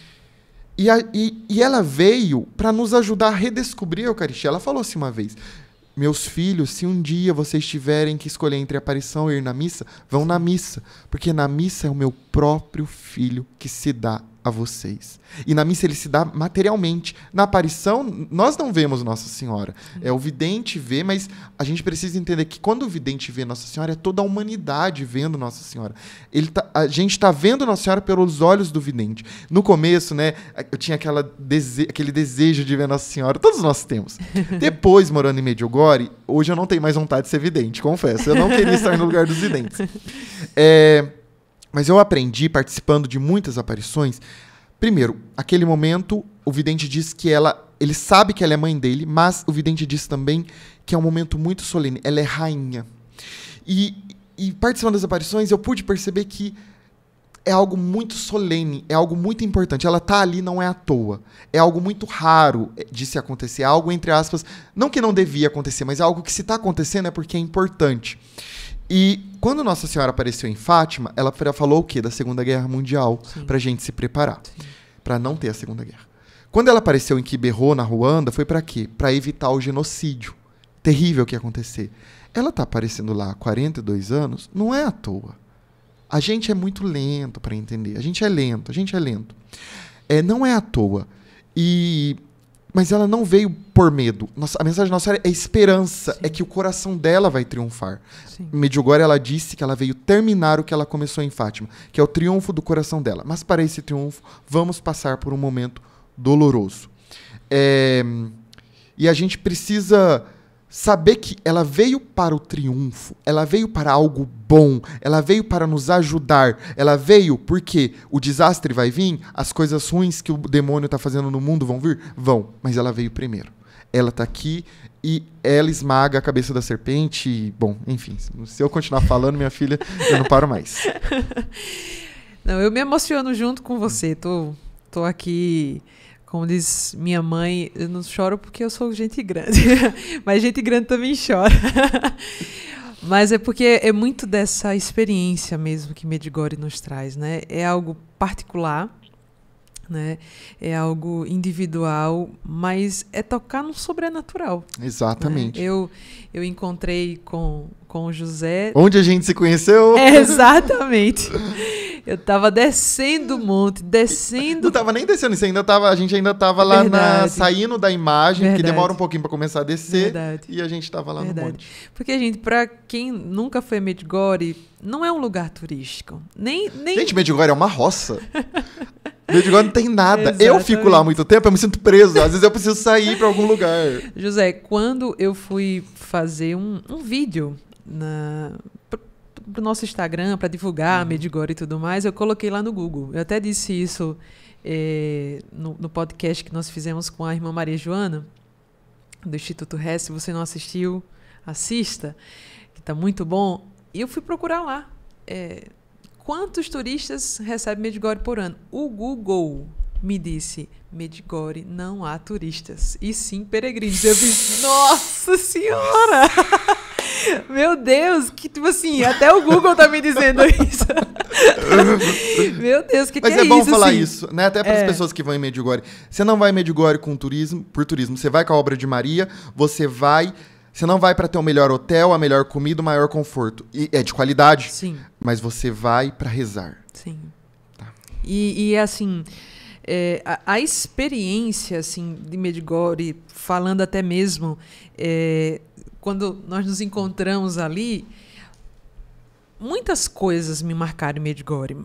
B: E, a, e, e ela veio para nos ajudar a redescobrir a Eucaristia. Ela falou assim uma vez: meus filhos, se um dia vocês tiverem que escolher entre a aparição e ir na missa, vão na missa, porque na missa é o meu próprio filho que se dá a vocês. E na missa ele se dá materialmente. Na aparição, nós não vemos Nossa Senhora. É o vidente ver mas a gente precisa entender que quando o vidente vê Nossa Senhora, é toda a humanidade vendo Nossa Senhora. Ele tá, a gente está vendo Nossa Senhora pelos olhos do vidente. No começo, né, eu tinha aquela dese aquele desejo de ver Nossa Senhora. Todos nós temos. Depois, morando em Medjugorje, hoje eu não tenho mais vontade de ser vidente, confesso. Eu não queria estar no lugar dos videntes. É mas eu aprendi, participando de muitas aparições, primeiro, aquele momento, o vidente diz que ela. Ele sabe que ela é mãe dele, mas o vidente diz também que é um momento muito solene. Ela é rainha. E, e participando das aparições, eu pude perceber que é algo muito solene, é algo muito importante. Ela tá ali não é à toa. É algo muito raro de se acontecer, é algo entre aspas, não que não devia acontecer, mas é algo que se está acontecendo é porque é importante. E quando Nossa Senhora apareceu em Fátima, ela falou o quê? Da Segunda Guerra Mundial, para a gente se preparar, para não ter a Segunda Guerra. Quando ela apareceu em Kiberro, na Ruanda, foi para quê? Para evitar o genocídio terrível que ia acontecer. Ela está aparecendo lá há 42 anos, não é à toa. A gente é muito lento para entender. A gente é lento, a gente é lento. É, não é à toa. E mas ela não veio por medo. Nossa, a mensagem nossa é esperança, é Sim. é que o coração dela vai triunfar. Sim. Medjugorje, ela disse que ela veio terminar o que ela começou em Fátima, que é o triunfo do coração dela. Mas para esse triunfo, vamos passar por um momento doloroso. É... E a gente precisa saber que ela veio para o triunfo, ela veio para algo bom, ela veio para nos ajudar, ela veio porque o desastre vai vir, as coisas ruins que o demônio está fazendo no mundo vão vir? Vão, mas ela veio primeiro. Ela está aqui e ela esmaga a cabeça da serpente. E, bom, enfim, se eu continuar falando, minha filha, eu não paro mais.
A: Não, eu me emociono junto com você. Tô, tô aqui como diz minha mãe, eu não choro porque eu sou gente grande. Mas gente grande também chora. Mas é porque é muito dessa experiência mesmo que Medigore nos traz, né? É algo particular, né? É algo individual, mas é tocar no sobrenatural. Né? Exatamente. Né? Eu eu encontrei com com o José. Onde
B: a gente se conheceu? É,
A: exatamente. Eu tava descendo o monte,
B: descendo. Não tava nem descendo, isso ainda tava, a gente ainda tava lá na saindo da imagem, Verdade. que demora um pouquinho para começar a descer,
A: Verdade. e a gente
B: tava lá Verdade. no
A: monte. Porque gente, para quem nunca foi a Medjugorje, não é um lugar turístico. Nem, nem... Gente,
B: Medjugorje é uma roça. Medjugorje não tem nada. Exatamente. Eu fico lá muito tempo, eu me sinto preso. Às vezes eu preciso sair para algum lugar.
A: José, quando eu fui fazer um, um vídeo na pro nosso Instagram, para divulgar uhum. a Medigore e tudo mais, eu coloquei lá no Google. Eu até disse isso eh, no, no, podcast que nós fizemos com a irmã Maria Joana, do Instituto Ré. Se você não assistiu, assista, que está muito bom. E eu fui procurar lá. Eh, quantos turistas recebe Medigore por ano? O Google me disse: Medigore não há turistas, e sim peregrinos. Eu disse: Nossa Senhora! Meu Deus, que tipo assim, até o Google tá me dizendo isso. Meu Deus, que Mas que é, é bom isso, falar assim? isso,
B: né? Até para as é. pessoas que vão em Medjugorje. Você não vai em Medjugorje com turismo, por turismo. Você vai com a obra de Maria, você vai você não vai para ter o melhor hotel, a melhor comida, o maior conforto. E é de qualidade. Sim. Mas você vai para rezar.
A: Sim. Tá. E, e, assim, é, a, a, experiência assim de Medjugorje, falando até mesmo é, quando nós nos encontramos ali, muitas coisas me marcaram em Medjugorje.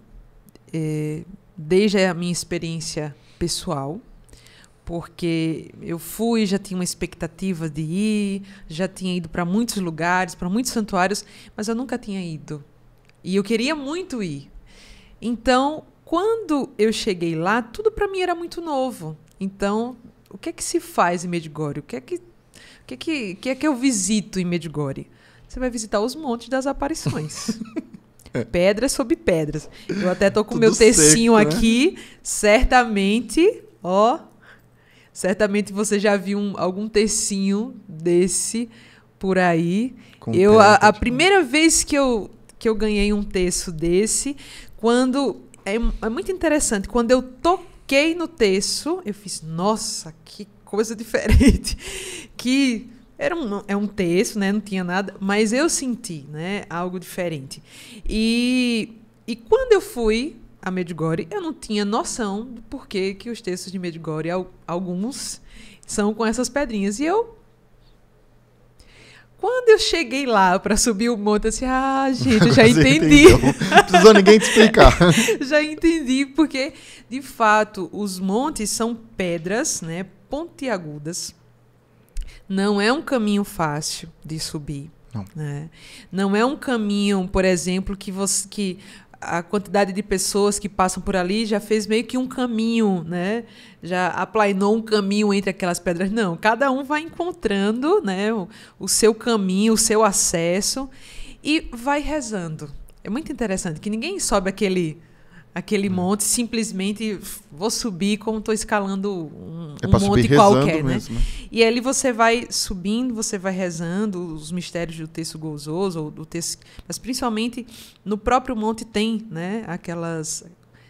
A: É, desde a minha experiência pessoal, porque eu fui, já tinha uma expectativa de ir, já tinha ido para muitos lugares, para muitos santuários, mas eu nunca tinha ido. E eu queria muito ir. Então, quando eu cheguei lá, tudo para mim era muito novo. Então, o que é que se faz em Medjugorje? O que é que que, que, que é que eu visito em Medjugorje? Você vai visitar os montes das aparições. É. pedras sobre pedras. Eu até tô com o meu tecinho seco, né? aqui. Né? Certamente, ó. Certamente você já viu um, algum tecinho desse por aí. Com eu pedra, a, a tipo... primeira vez que eu que eu ganhei um texto desse, quando é, é muito interessante, quando eu toquei no texto, eu fiz, nossa, que coisa diferente. que era um, é um texto, né? Não tinha nada, mas eu senti, né? Algo diferente. E, e quando eu fui a Medjugorje, eu não tinha noção do porquê que os textos de Medjugorje, alguns, são com essas pedrinhas. E eu quando eu cheguei lá para subir o monte, assim, ah, gente, já entendi. Não precisou ninguém te explicar. já entendi, porque, de fato, os montes são pedras, né? pontiagudas. Não é um caminho fácil de subir. Não. Né? Não é um caminho, por exemplo, que você que a quantidade de pessoas que passam por ali já fez meio que um caminho, né? Já aplainou um caminho entre aquelas pedras. Não, cada um vai encontrando, né, o, o seu caminho, o seu acesso e vai rezando. É muito interessante que ninguém sobe aquele aquele hum. monte, simplesmente vou subir como estou escalando um, é um monte qualquer, né? Mesmo, né? E ali você vai subindo, você vai rezando os mistérios do texto gozoso ou do texto, mas principalmente no próprio monte tem, né? Aquelas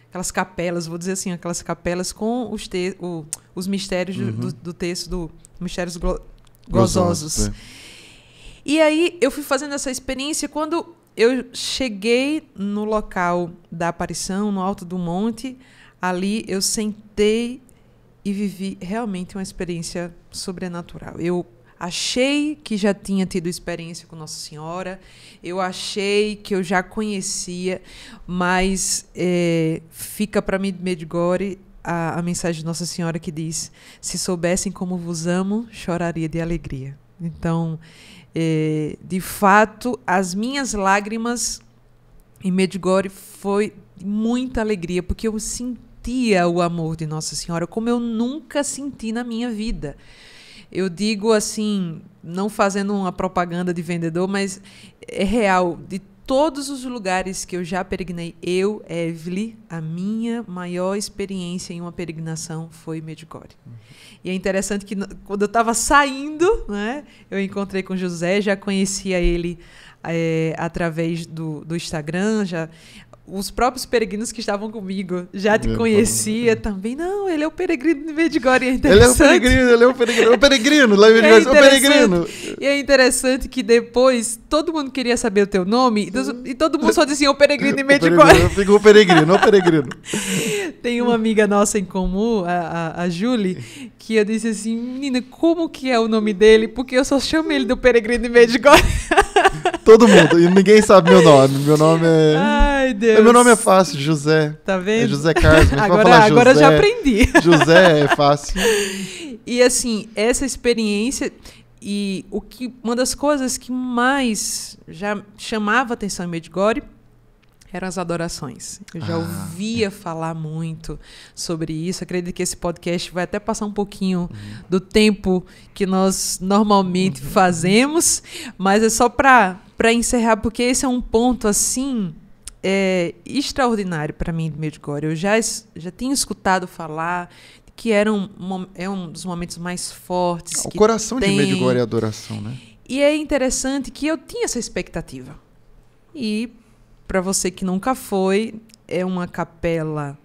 A: aquelas capelas, vou dizer assim, aquelas capelas com os te, o, os mistérios uhum. do, do, texto do mistérios go, gozosos. é. E aí eu fui fazendo essa experiência quando eu cheguei no local da aparição, no alto do monte, ali eu sentei e vivi realmente uma experiência sobrenatural. Eu achei que já tinha tido experiência com Nossa Senhora, eu achei que eu já conhecia, mas é, fica para mim de Medjugorje a, a mensagem de Nossa Senhora que diz: se soubessem como vos amo, choraria de alegria. Então é, de fato, as minhas lágrimas em Medjugorje foi muita alegria, porque eu sentia o amor de Nossa Senhora como eu nunca senti na minha vida. Eu digo assim, não fazendo uma propaganda de vendedor, mas é real, de todos os lugares que eu já peregrinei, eu, Evelyn, a minha maior experiência em uma peregrinação foi Medjugorje. Uhum. E é interessante que quando eu estava saindo, né, eu encontrei com José, já conhecia ele é, através do, do Instagram, já os próprios peregrinos que estavam comigo já te conhecia também. Não, ele é o peregrino de Medjugorje. É ele é o peregrino, ele
B: é o peregrino. O peregrino lá em é Medjugorje, é o peregrino.
A: E é interessante que depois todo mundo queria saber o teu nome e todo mundo só dizia o peregrino de Medjugorje.
B: Ficou o peregrino, o peregrino.
A: Tem uma amiga nossa em comum, a, a, a Julie, que eu disse assim, menina, como que é o nome dele? Porque eu só chamo ele do peregrino de Medjugorje.
B: Todo mundo, e ninguém sabe meu nome. Meu nome é... Ah, Ai, Deus. Meu nome é fácil, José.
A: Tá é vendo? É José Carlos. agora falar agora José, já aprendi. José é fácil. e assim, essa experiência e o que uma das coisas que mais já chamava atenção em Medjugorje eram as adorações. Eu já ah, ouvia é. falar muito sobre isso. Acredito que esse podcast vai até passar um pouquinho uhum. do tempo que nós normalmente uhum. fazemos, mas é só para encerrar, porque esse é um ponto assim é, extraordinário para mim de Medjugorje. Eu já, já tinha escutado falar que era um, é um dos momentos mais fortes. É o coração tem. de Medjugorje é adoração, né? E é interessante que eu tinha essa expectativa. E para você que nunca foi, é uma capela,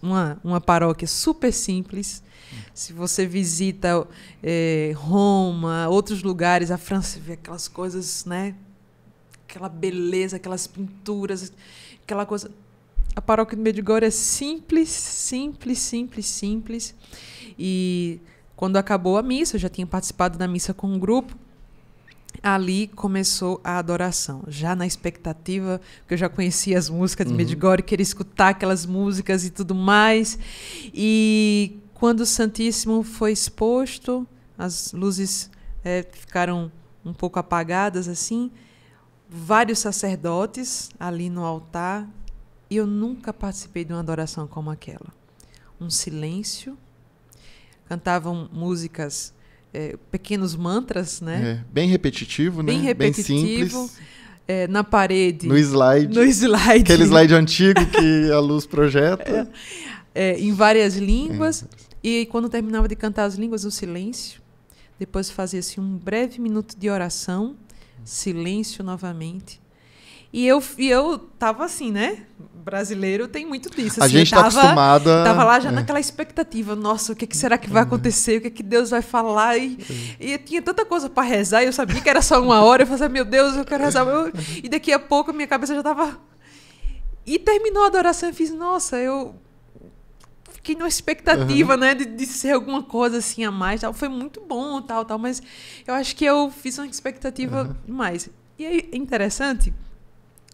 A: uma, uma paróquia super simples. Se você visita é, Roma, outros lugares, a França, vê aquelas coisas, né? aquela beleza, aquelas pinturas, aquela coisa. A paróquia do Medjugorje é simples, simples, simples, simples. E quando acabou a missa, eu já tinha participado da missa com um grupo. Ali começou a adoração, já na expectativa, porque eu já conhecia as músicas de uhum. queria escutar aquelas músicas e tudo mais. E quando o Santíssimo foi exposto, as luzes é, ficaram um pouco apagadas assim, vários sacerdotes ali no altar e eu nunca participei de uma adoração como aquela. Um silêncio, cantavam músicas, é, pequenos mantras, né? É,
B: bem repetitivo, né? Bem repetitivo.
A: Bem é, eh, na parede. No slide.
B: No slide. Aquele slide antigo que a luz projeta.
A: É, em várias línguas. É. E quando terminava de cantar as línguas, o silêncio. Depois fazia-se um breve minuto de oração Silêncio novamente. E eu, e eu tava assim, né? Brasileiro tem muito disso. Assim, a gente tá tava, tá acostumada. Tava lá já é. naquela expectativa. Nossa, o que, que será que vai é. acontecer? O que, que Deus vai falar? E, é. e tinha tanta coisa para rezar. Eu sabia que era só uma hora. Eu falei, assim, meu Deus, eu quero rezar. Eu, e daqui a pouco minha cabeça já tava. E terminou a adoração. Eu fiz, nossa, eu fiquei numa expectativa, uhum. né, de, de, ser alguma coisa assim a mais, tal. Foi muito bom, tal, tal, mas eu acho que eu fiz uma expectativa uhum. E é interessante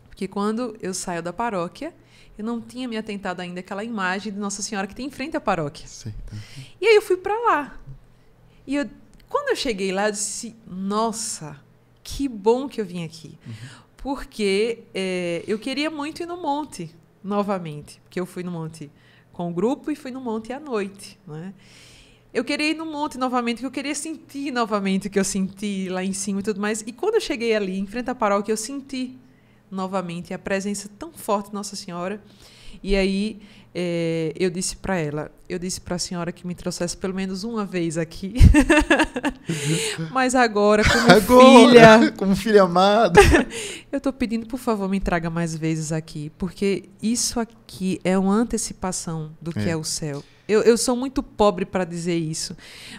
A: porque quando eu saio da paróquia, eu não tinha me atentado ainda àquela imagem de Nossa Senhora que tem em frente à paróquia. Sim. Tá. E aí eu fui para lá. E eu, quando eu cheguei lá, eu disse: Nossa, que bom que eu vim aqui. Uhum. Porque é, eu queria muito ir no monte novamente, porque eu fui no monte com o grupo e fui no monte à noite, né? Eu queria ir no monte novamente, que eu queria sentir novamente o que eu senti lá em cima e tudo mais. E quando eu cheguei ali, em frente à paróquia, eu senti novamente a presença tão forte de Nossa Senhora. E aí é, eu disse para ela, eu disse para a senhora que me trouxesse pelo menos uma vez aqui. Mas agora, como agora, filha, como filha amada, eu estou pedindo, por favor, me traga mais vezes aqui, porque isso aqui é uma antecipação do que é, é o céu. Eu, eu, sou muito pobre para dizer isso,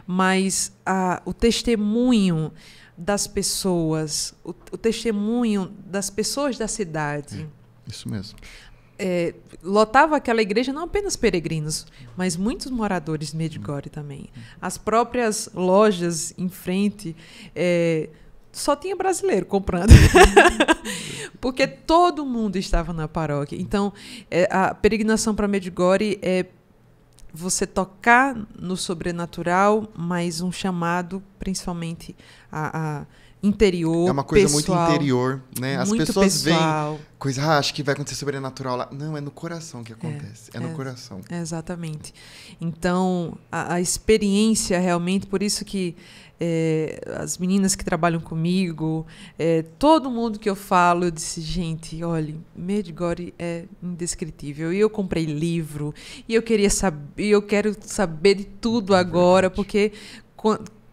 A: mas a, o testemunho das pessoas, o, o, testemunho das pessoas da cidade. É, isso mesmo é, lotava aquela igreja não apenas peregrinos, mas muitos moradores de Medjugorje uhum. também. As próprias lojas em frente é, só tinha brasileiro comprando, uhum. porque todo mundo estava na paróquia. Então, é, a peregrinação para Medjugorje é você tocar no sobrenatural, mas um chamado, principalmente a, a interior. É uma coisa pessoal, muito interior, né? As pessoas pessoal.
B: veem coisa, ah, acho que vai acontecer sobrenatural lá. Não, é no coração que acontece. É, é no é, é coração.
A: É, exatamente. Então, a, a, experiência realmente, por isso que é, as meninas que trabalham comigo, é, todo mundo que eu falo, eu disse, gente, olha, Medgore é indescritível. E eu comprei livro, e eu queria saber, eu quero saber de tudo agora, porque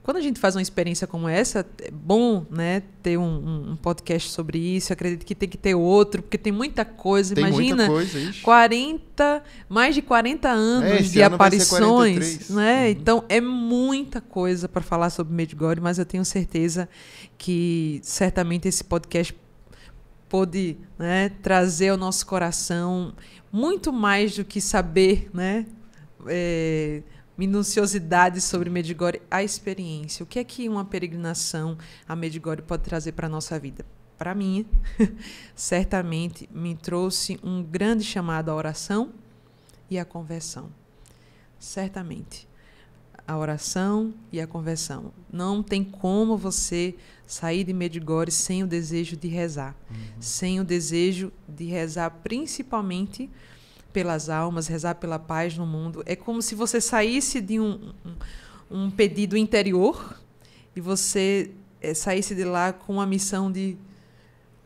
A: quando a gente faz uma experiência como essa, é bom né, ter um, um podcast sobre isso. Eu acredito que tem que ter outro, porque tem muita coisa. Tem Imagina, muita coisa, 40, mais de 40 anos é, de ano aparições. Né? Uhum. Então, é muita coisa para falar sobre Medjugorje, mas eu tenho certeza que certamente esse podcast pôde né, trazer ao nosso coração muito mais do que saber, né? É, minuciosidade sobre Medigore, a experiência. O que é que uma peregrinação a Medigore pode trazer para a nossa vida? Para mim, certamente me trouxe um grande chamado à oração e à conversão. Certamente. A oração e a conversão. Não tem como você sair de Medigore sem o desejo de rezar, uhum. sem o desejo de rezar principalmente pelas almas, rezar pela paz no mundo. É como se você saísse de um, um, pedido interior e você é, saísse de lá com a missão de,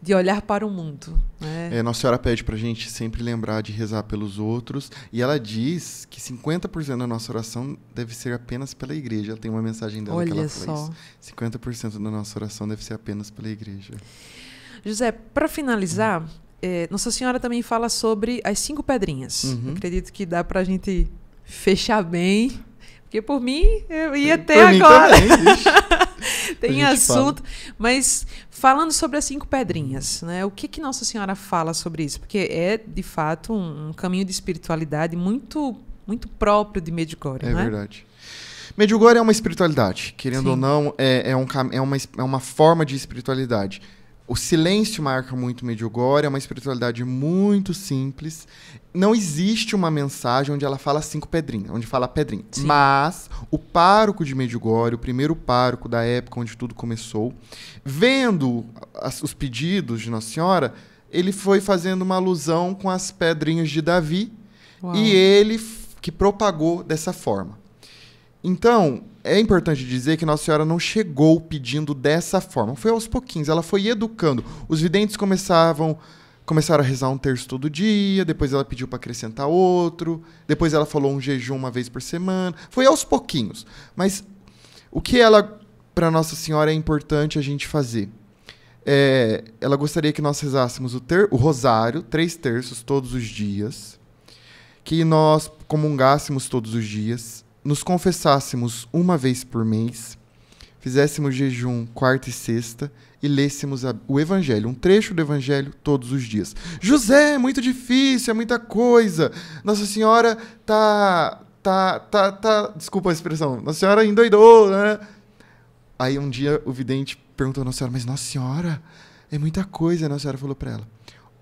A: de olhar para o mundo. Né? É,
B: Nossa Senhora pede para a gente sempre lembrar de rezar pelos outros e ela diz que 50% da nossa oração deve ser apenas pela igreja. Ela tem uma mensagem dela Olha que ela fala isso. 50% da nossa oração deve ser apenas pela igreja.
A: José, para finalizar, é, Nossa Senhora também fala sobre as cinco pedrinhas. Uhum. Acredito que dá para a gente fechar bem. Porque por mim, eu ia ter agora. Também,
B: Tem assunto.
A: Fala. Mas falando sobre as cinco pedrinhas, né? O que, que Nossa Senhora fala sobre isso? Porque é, de fato, um, caminho de espiritualidade muito, muito próprio de Medjugorje, é? É verdade.
B: Medjugorje é uma espiritualidade. Querendo Sim. ou não, é, é, um, é, uma, é uma forma de espiritualidade o silêncio marca muito Medjugorje, é uma espiritualidade muito simples. Não existe uma mensagem onde ela fala cinco pedrinhas, onde fala pedrinha. Sim. Mas o pároco de Medjugorje, o primeiro pároco da época onde tudo começou, vendo as, os pedidos de Nossa Senhora, ele foi fazendo uma alusão com as pedrinhas de Davi
A: Uau. e ele
B: que propagou dessa forma. Então, é importante dizer que Nossa Senhora não chegou pedindo dessa forma. Foi aos pouquinhos, ela foi educando. Os videntes começavam começaram a rezar um terço todo dia, depois ela pediu para acrescentar outro, depois ela falou um jejum uma vez por semana. Foi aos pouquinhos. Mas o que ela para Nossa Senhora é importante a gente fazer? É, ela gostaria que nós rezássemos o, ter, o rosário, três terços todos os dias, que nós comungássemos todos os dias, nos confessássemos uma vez por mês, fizéssemos jejum quarta e sexta e lêssemos o Evangelho, um trecho do Evangelho todos os dias. José, é muito difícil, é muita coisa. Nossa Senhora tá. tá. tá. tá desculpa a expressão. Nossa Senhora endoidou, né? Aí um dia o vidente perguntou a Nossa Senhora, mas Nossa Senhora, é muita coisa. A Nossa Senhora falou para ela: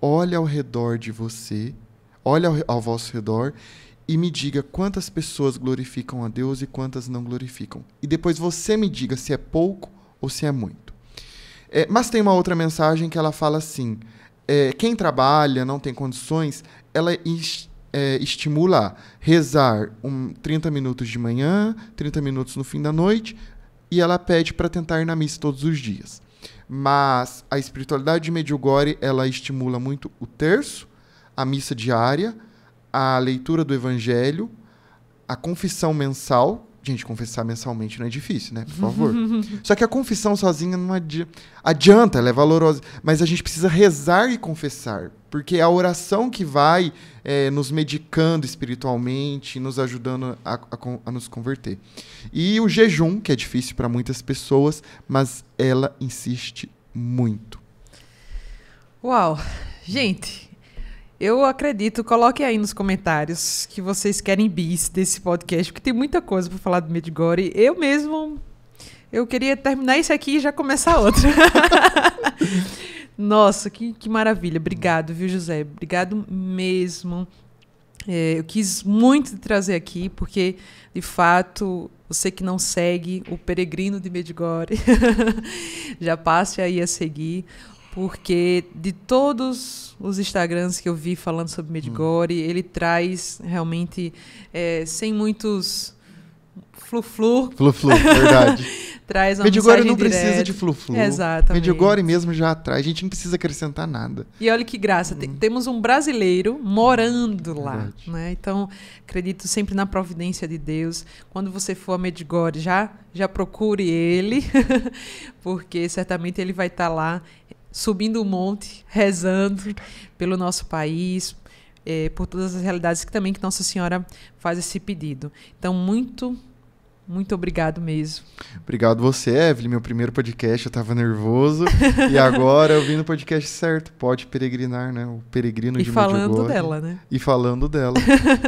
B: olha ao redor de você, olha ao, ao vosso redor e me diga quantas pessoas glorificam a Deus e quantas não glorificam. E depois você me diga se é pouco ou se é muito. É, mas tem uma outra mensagem que ela fala assim: é, quem trabalha, não tem condições, ela é, estimula rezar um, 30 minutos de manhã, 30 minutos no fim da noite, e ela pede para tentar ir na missa todos os dias. Mas a espiritualidade de Medjugorje, ela estimula muito o terço, a missa diária, a leitura do evangelho, a confissão mensal. Gente, confessar mensalmente não é difícil, né? Por favor. Só que a confissão sozinha não adianta. Adianta, ela é valorosa. Mas a gente precisa rezar e confessar. Porque é a oração que vai é, nos medicando espiritualmente, nos ajudando a, a, a, nos converter. E o jejum, que é difícil para muitas pessoas, mas ela insiste muito.
A: Uau! Gente, eu acredito, coloque aí nos comentários que vocês querem bis desse podcast, porque tem muita coisa para falar do Medigore. Eu mesmo, eu queria terminar isso aqui e já começar outro. Nossa, que, que maravilha. Obrigado, viu, José? Obrigado mesmo. É, eu quis muito trazer aqui, porque, de fato, você que não segue o Peregrino de Medigore, já passe aí a seguir porque de todos os Instagrams que eu vi falando sobre hum. Medjugorje, hum. ele traz realmente é, sem muitos fluflu. Fluflu, verdade. traz uma Medigore não direta. precisa de fluflu. Exatamente. Medigore
B: mesmo já traz, a gente não precisa acrescentar nada.
A: E olha que graça, hum. temos um brasileiro morando lá, né? Então, acredito sempre na providência de Deus. Quando você for a Medigore, já já procure ele, porque certamente ele vai estar tá lá subindo o um monte, rezando pelo nosso país, é, por todas as realidades que também que Nossa Senhora faz esse pedido. Então, muito muito obrigado mesmo.
B: Obrigado você, Evelyn. Meu primeiro podcast eu estava nervoso. e agora eu vim no podcast certo. Pode peregrinar, né? O peregrino e de falando Medjugorje. dela, né? E falando dela.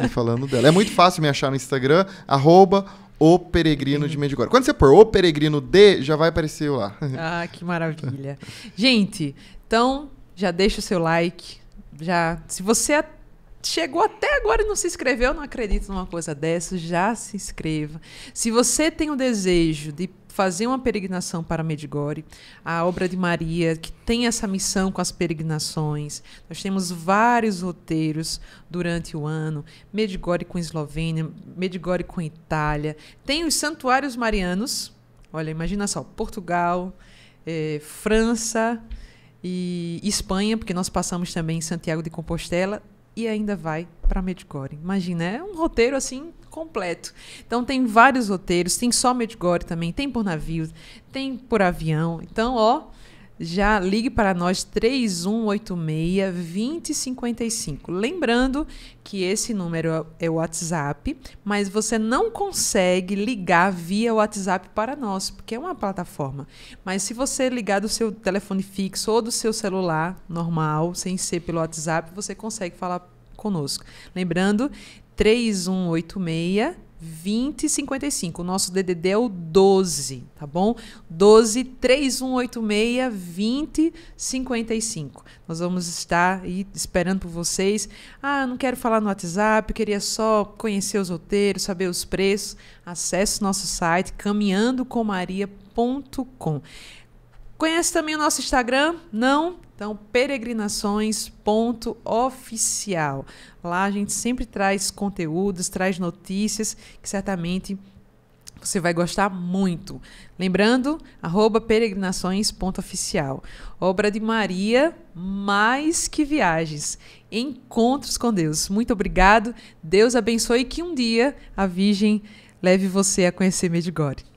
B: e falando dela. É muito fácil me achar no Instagram, arroba o Peregrino de Medjugorje. Quando você pôr O Peregrino de, já vai
A: aparecer lá. Ah, que maravilha. Gente, então já deixa o seu like. Já, se você chegou até agora e não se inscreveu, não acredito numa coisa dessa, já se inscreva. Se você tem o desejo de fazer uma peregrinação para Medigore, a obra de Maria, que tem essa missão com as peregrinações. Nós temos vários roteiros durante o ano, Medigore com Eslovênia, Medigore com Itália. Tem os santuários marianos, olha, imagina só, Portugal, eh, França e Espanha, porque nós passamos também em Santiago de Compostela, e ainda vai para Medjugorje. Imagina, é um roteiro assim completo. Então tem vários roteiros, tem só Medgore também, tem por navio, tem por avião. Então, ó, já ligue para nós 3186-2055. Lembrando que esse número é, é o WhatsApp, mas você não consegue ligar via WhatsApp para nós, porque é uma plataforma. Mas se você ligar do seu telefone fixo ou do seu celular normal, sem ser pelo WhatsApp, você consegue falar conosco. Lembrando 3186 2055. O nosso DDD é o 12, tá bom? 12 3186 2055. Nós vamos estar aí esperando por vocês. Ah, não quero falar no WhatsApp, queria só conhecer os roteiros, saber os preços. Acesse nosso site caminhandocomaria.com. Conhece também o nosso Instagram? Não? Então, peregrinações.oficial. Lá a gente sempre traz conteúdos, traz notícias que certamente você vai gostar muito. Lembrando, arroba peregrinações.oficial. Obra de Maria, mais que viagens. Encontros com Deus. Muito obrigado. Deus abençoe que um dia a Virgem leve você a conhecer Medjugorje.